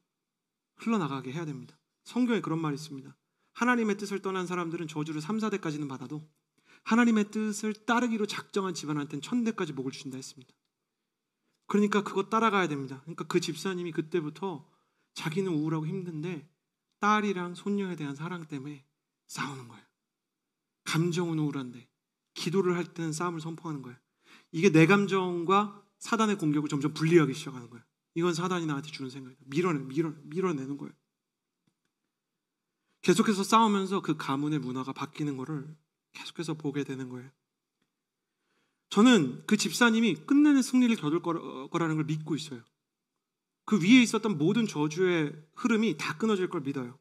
흘러나가게 해야 됩니다. 성경에 그런 말이 있습니다. 하나님의 뜻을 떠난 사람들은 저주를 3, 4대까지는 받아도 하나님의 뜻을 따르기로 작정한 집안한테는 천대까지 목을 준다 했습니다. 그러니까 그거 따라가야 됩니다. 그러니까 그 집사님이 그때부터 자기는 우울하고 힘든데 딸이랑 손녀에 대한 사랑 때문에 싸우는 거예요. 감정은 우울한데 기도를 할 때는 싸움을 선포하는 거예요. 이게 내 감정과 사단의 공격을 점점 분리하기 시작하는 거예요. 이건 사단이 나한테 주는 생각이다. 밀어내, 밀어, 밀어내는 거예요. 계속해서 싸우면서 그 가문의 문화가 바뀌는 거를 계속해서 보게 되는 거예요. 저는 그 집사님이 끝내는 승리를 거둘 어, 거라는 걸 믿고 있어요. 그 위에 있었던 모든 저주의 흐름이 다 끊어질 걸 믿어요.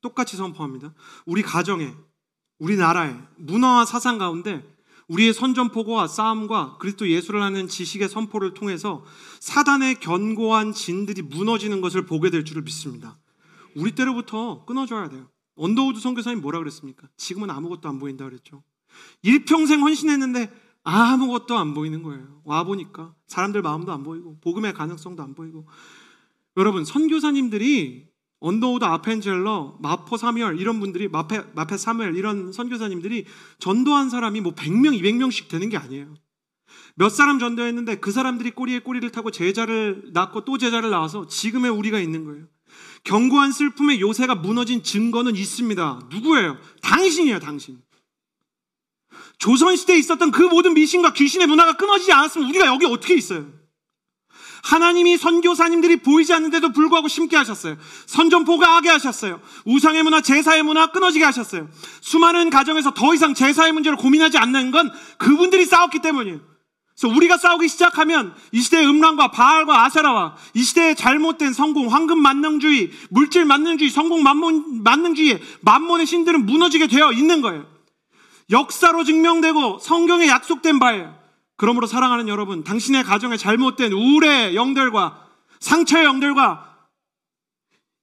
똑같이 선포합니다. 우리 가정에, 우리 나라에, 문화와 사상 가운데 우리의 선전포고와 싸움과 그리스도 예수를 하는 지식의 선포를 통해서 사단의 견고한 진들이 무너지는 것을 보게 될 줄을 믿습니다. 우리 때로부터 끊어줘야 돼요. 언더우드 선교사님 뭐라 그랬습니까? 지금은 아무것도 안 보인다 그랬죠. 일평생 헌신했는데 아무것도 안 보이는 거예요. 와 보니까 사람들 마음도 안 보이고 복음의 가능성도 안 보이고 여러분 선교사님들이 언더우드 아펜젤러, 마포 사무엘 이런 분들이 마페 마페 사무엘 이런 선교사님들이 전도한 사람이 뭐 100명, 200명씩 되는 게 아니에요. 몇 사람 전도했는데 그 사람들이 꼬리에 꼬리를 타고 제자를 낳고 또 제자를 낳아서 지금의 우리가 있는 거예요. 견고한 슬픔의 요새가 무너진 증거는 있습니다. 누구예요? 당신이에요, 당신. 조선시대에 있었던 그 모든 미신과 귀신의 문화가 끊어지지 않았으면 우리가 여기 어떻게 있어요? 하나님이 선교사님들이 보이지 않는데도 불구하고 심게 하셨어요. 선전포가 하게 하셨어요. 우상의 문화, 제사의 문화 끊어지게 하셨어요. 수많은 가정에서 더 이상 제사의 문제를 고민하지 않는 건 그분들이 싸웠기 때문이에요. 그래서 우리가 싸우기 시작하면 이 시대의 음란과 바알과 아세라와 이 시대의 잘못된 성공, 황금 만능주의, 물질 만능주의, 성공 만능주의의 만몬의 신들은 무너지게 되어 있는 거예요. 역사로 증명되고 성경에 약속된 바예요. 그러므로 사랑하는 여러분, 당신의 가정에 잘못된 우울의 영들과 상처의 영들과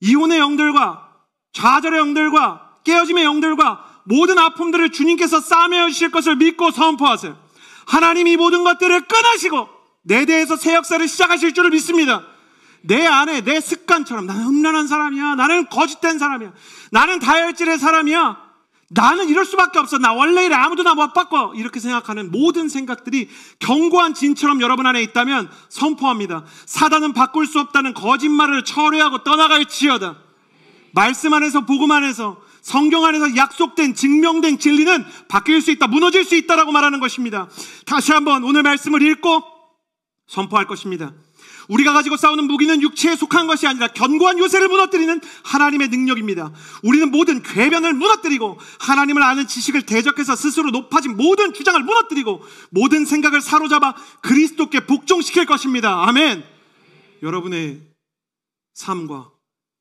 이혼의 영들과 좌절의 영들과 깨어짐의 영들과 모든 아픔들을 주님께서 싸매어 주실 것을 믿고 선포하세요. 하나님 이 모든 것들을 끊으시고 내 대에서 새 역사를 시작하실 줄을 믿습니다. 내 안에 내 습관처럼 나는 음란한 사람이야. 나는 거짓된 사람이야. 나는 다혈질의 사람이야. 나는 이럴 수밖에 없어. 나 원래 이래. 아무도 나 못 바꿔. 이렇게 생각하는 모든 생각들이 견고한 진처럼 여러분 안에 있다면 선포합니다. 사단은 바꿀 수 없다는 거짓말을 철회하고 떠나갈지어다. 말씀 안에서 복음 안에서 성경 안에서 약속된 증명된 진리는 바뀔 수 있다. 무너질 수 있다라고 말하는 것입니다. 다시 한번 오늘 말씀을 읽고 선포할 것입니다. 우리가 가지고 싸우는 무기는 육체에 속한 것이 아니라 견고한 요새를 무너뜨리는 하나님의 능력입니다. 우리는 모든 궤변을 무너뜨리고 하나님을 아는 지식을 대적해서 스스로 높아진 모든 주장을 무너뜨리고 모든 생각을 사로잡아 그리스도께 복종시킬 것입니다. 아멘. 여러분의 삶과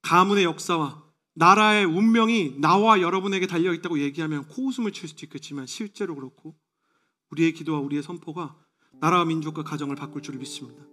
가문의 역사와 나라의 운명이 나와 여러분에게 달려 있다고 얘기하면 코웃음을 칠 수도 있겠지만 실제로 그렇고 우리의 기도와 우리의 선포가 나라와 민족과 가정을 바꿀 줄 믿습니다.